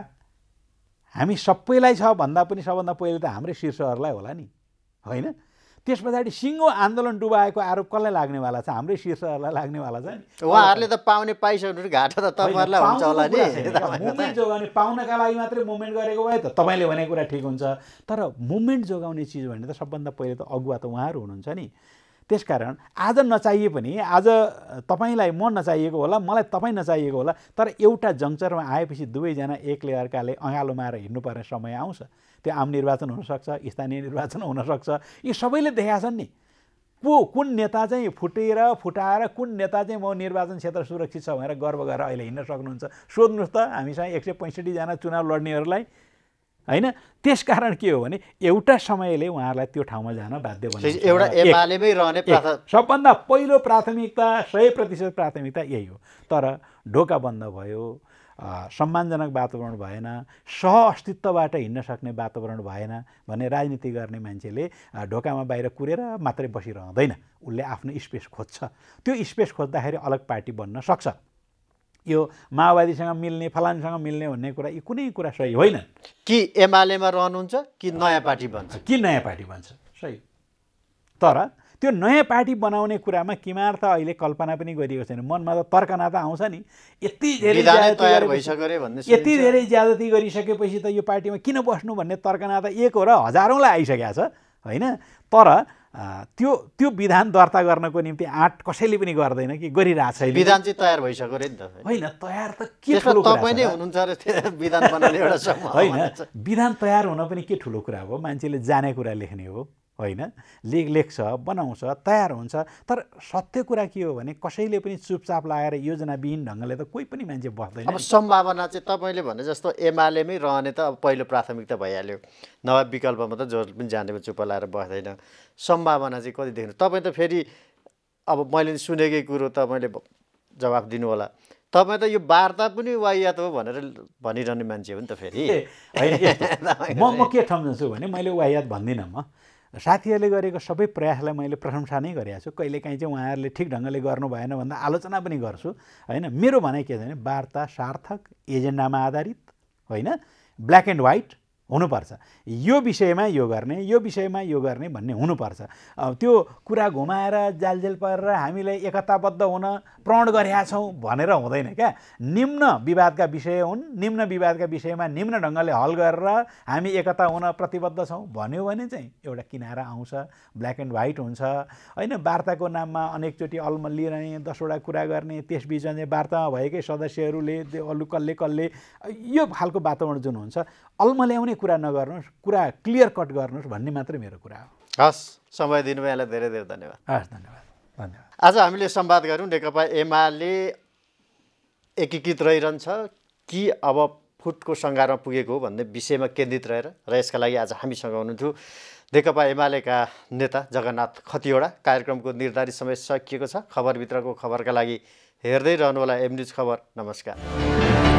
हामी सबैलाई छ भन्दा पनि सबभन्दा पहिले त हाम्रै शीर्षहरूलाई होला नि होइन त्यस पछाडि सिङ्गो आन्दोलन डुबाएको आरोप कसलाई लाग्नेवाला छ हाम्रै शीर्षहरूलाई लाग्नेवाला
छ नि उहाँहरूले त पाउने पाइसक्नु घाटा त तपाईँहरूलाई हुन्छ होला नि मुभमेन्ट जोगाउने
पाउनका लागि मात्रै मुभमेन्ट गरेको भए त तपाईँले भनेको कुरा ठिक हुन्छ तर मुभमेन्ट जोगाउने चिज भने त सबभन्दा पहिले त अगुवा त उहाँहरू हुनुहुन्छ नि त्यसकारण आज नचाहिए पनि आज तपाईँलाई म नचाहिएको होला मलाई तपाईँ नचाहिएको होला तर एउटा जङ्क्चरमा आएपछि दुवैजना एकले अर्काले अँगालोमाएर पर्ने समय आउँछ त्यो आम निर्वाचन हुनसक्छ स्थानीय निर्वाचन हुनसक्छ यी सबैले देखाएको छन् नि को कुन नेता चाहिँ फुटेर फुटाएर कुन नेता चाहिँ म निर्वाचन क्षेत्र सुरक्षित छ भनेर गर्व गरेर अहिले हिँड्न सक्नुहुन्छ सोध्नुहोस् त हामीसँग एक सय पैँसठीजना चुनाव लड्नेहरूलाई होइन त्यस कारण के हो भने एउटा समयले उहाँहरूलाई त्यो ठाउँमा जान बाध्य भयो एउटा सबभन्दा पहिलो प्राथमिकता सय प्रतिशत प्राथमिकता यही हो तर ढोका बन्द भयो सम्मानजनक वातावरण भएन सह अस्तित्वबाट हिँड्न सक्ने वातावरण भएन भने राजनीति गर्ने मान्छेले ढोकामा बाहिर कुरेर मात्रै बसिरहँदैन उसले आफ्नो स्पेस खोज्छ त्यो स्पेस खोज्दाखेरि अलग पार्टी बन्न सक्छ यो माओवादीसँग मिल्ने फलानसँग मिल्ने भन्ने कुरा यी
कुनै कुरा सही होइन कि एमालेमा रहनुहुन्छ कि नयाँ पार्टी बन्छ कि नयाँ पार्टी बन्छ सही तर त्यो नयाँ पार्टी
बनाउने कुरामा किमार त अहिले कल्पना पनि गरिएको छैन मनमा त तर्कना त आउँछ नि यति धेरै
भइसक्यो यति धेरै
ज्यादती गरिसकेपछि त यो पार्टीमा किन बस्नु भन्ने तर्कना त एक हो र हजारौँलाई आइसकेको छ होइन तर
त्यो
त्यो विधान दर्ता गर्नको निम्ति आँट कसैले पनि गर्दैन कि गरिरहेछ विधान
चाहिँ तयार भइसक्यो नि त होइन तयार त के ठुलो विधान होइन
विधान तयार हुन पनि के ठुलो कुरा हो मान्छेले जाने कुरा लेख्ने हो होइन लेख लेख्छ बनाउँछ तयार हुन्छ तर सत्य कुरा के हो भने कसैले पनि चुपचाप लगाएर योजनाविहीन ढङ्गले त कोही पनि मान्छे बस्दैन अब
सम्भावना चाहिँ तपाईँले भने जस्तो एमालेमै रहने त अब पहिलो प्राथमिकता भइहाल्यो नभए विकल्पमा त जसले पनि जानेमा चुप लगाएर बस्दैन सम्भावना चाहिँ कति देख्नु तपाईँ त फेरि अब मैले सुनेकै कुरो त मैले जवाफ दिनु होला तपाईँ त यो वार्ता पनि वायात हो भनेर भनिरहने मान्छे हो नि त फेरि म
के ठम्झन्छु भने मैले वायात भन्दिनँ म साथीहरूले गरेको सबै प्रयासलाई मैले प्रशंसा नै गरेको छु कहिलेकाहीँ चाहिँ उहाँहरूले ठिक ढङ्गले गर्नु भएन भन्दा आलोचना पनि गर्छु होइन मेरो भनाइ के छ भने वार्ता सार्थक एजेन्डामा आधारित होइन ब्ल्याक एन्ड व्हाइट हुनुपर्छ यो विषयमा यो गर्ने यो विषयमा यो गर्ने भन्ने हुनुपर्छ त्यो कुरा घुमाएर जालजेल पारेर हामीलाई एकताबद्ध हुन प्रण गरेका छौँ भनेर हुँदैन क्या निम्न विवादका विषय हुन् निम्न विवादका विषयमा निम्न ढङ्गले हल गरेर हामी एकता हुन प्रतिबद्ध छौँ भन्यो भने चाहिँ एउटा किनारा आउँछ ब्ल्याक एन्ड व्हाइट हुन्छ होइन वार्ताको नाममा अनेकचोटि अल्मलिरहने दसवटा कुरा गर्ने त्यसबिच वार्तामा भएकै सदस्यहरूले अलु कसले कसले यो खालको वातावरण जुन हुन्छ अल्मल्याउने कुरा नगर्नुहोस् कुरा क्लियर कट गर्नुहोस् भन्ने मात्रै मेरो कुरा हो
हस् समय दिनुभयो यहाँलाई धेरै धेरै धन्यवाद हस् धन्यवाद धन्यवाद आज हामीले संवाद गऱ्यौँ नेकपा एमाले एकीकृत रहिरहन्छ कि अब फुटको सङ्घारमा पुगेको हो भन्ने विषयमा केन्द्रित रहेर र यसका लागि आज हामीसँग हुनुहुन्थ्यो नेकपा एमालेका नेता जगन्नाथ खतिवडा कार्यक्रमको निर्धारित समय सकिएको छ खबरभित्रको खबरका लागि हेर्दै रहनुहोला एम न्युज खबर नमस्कार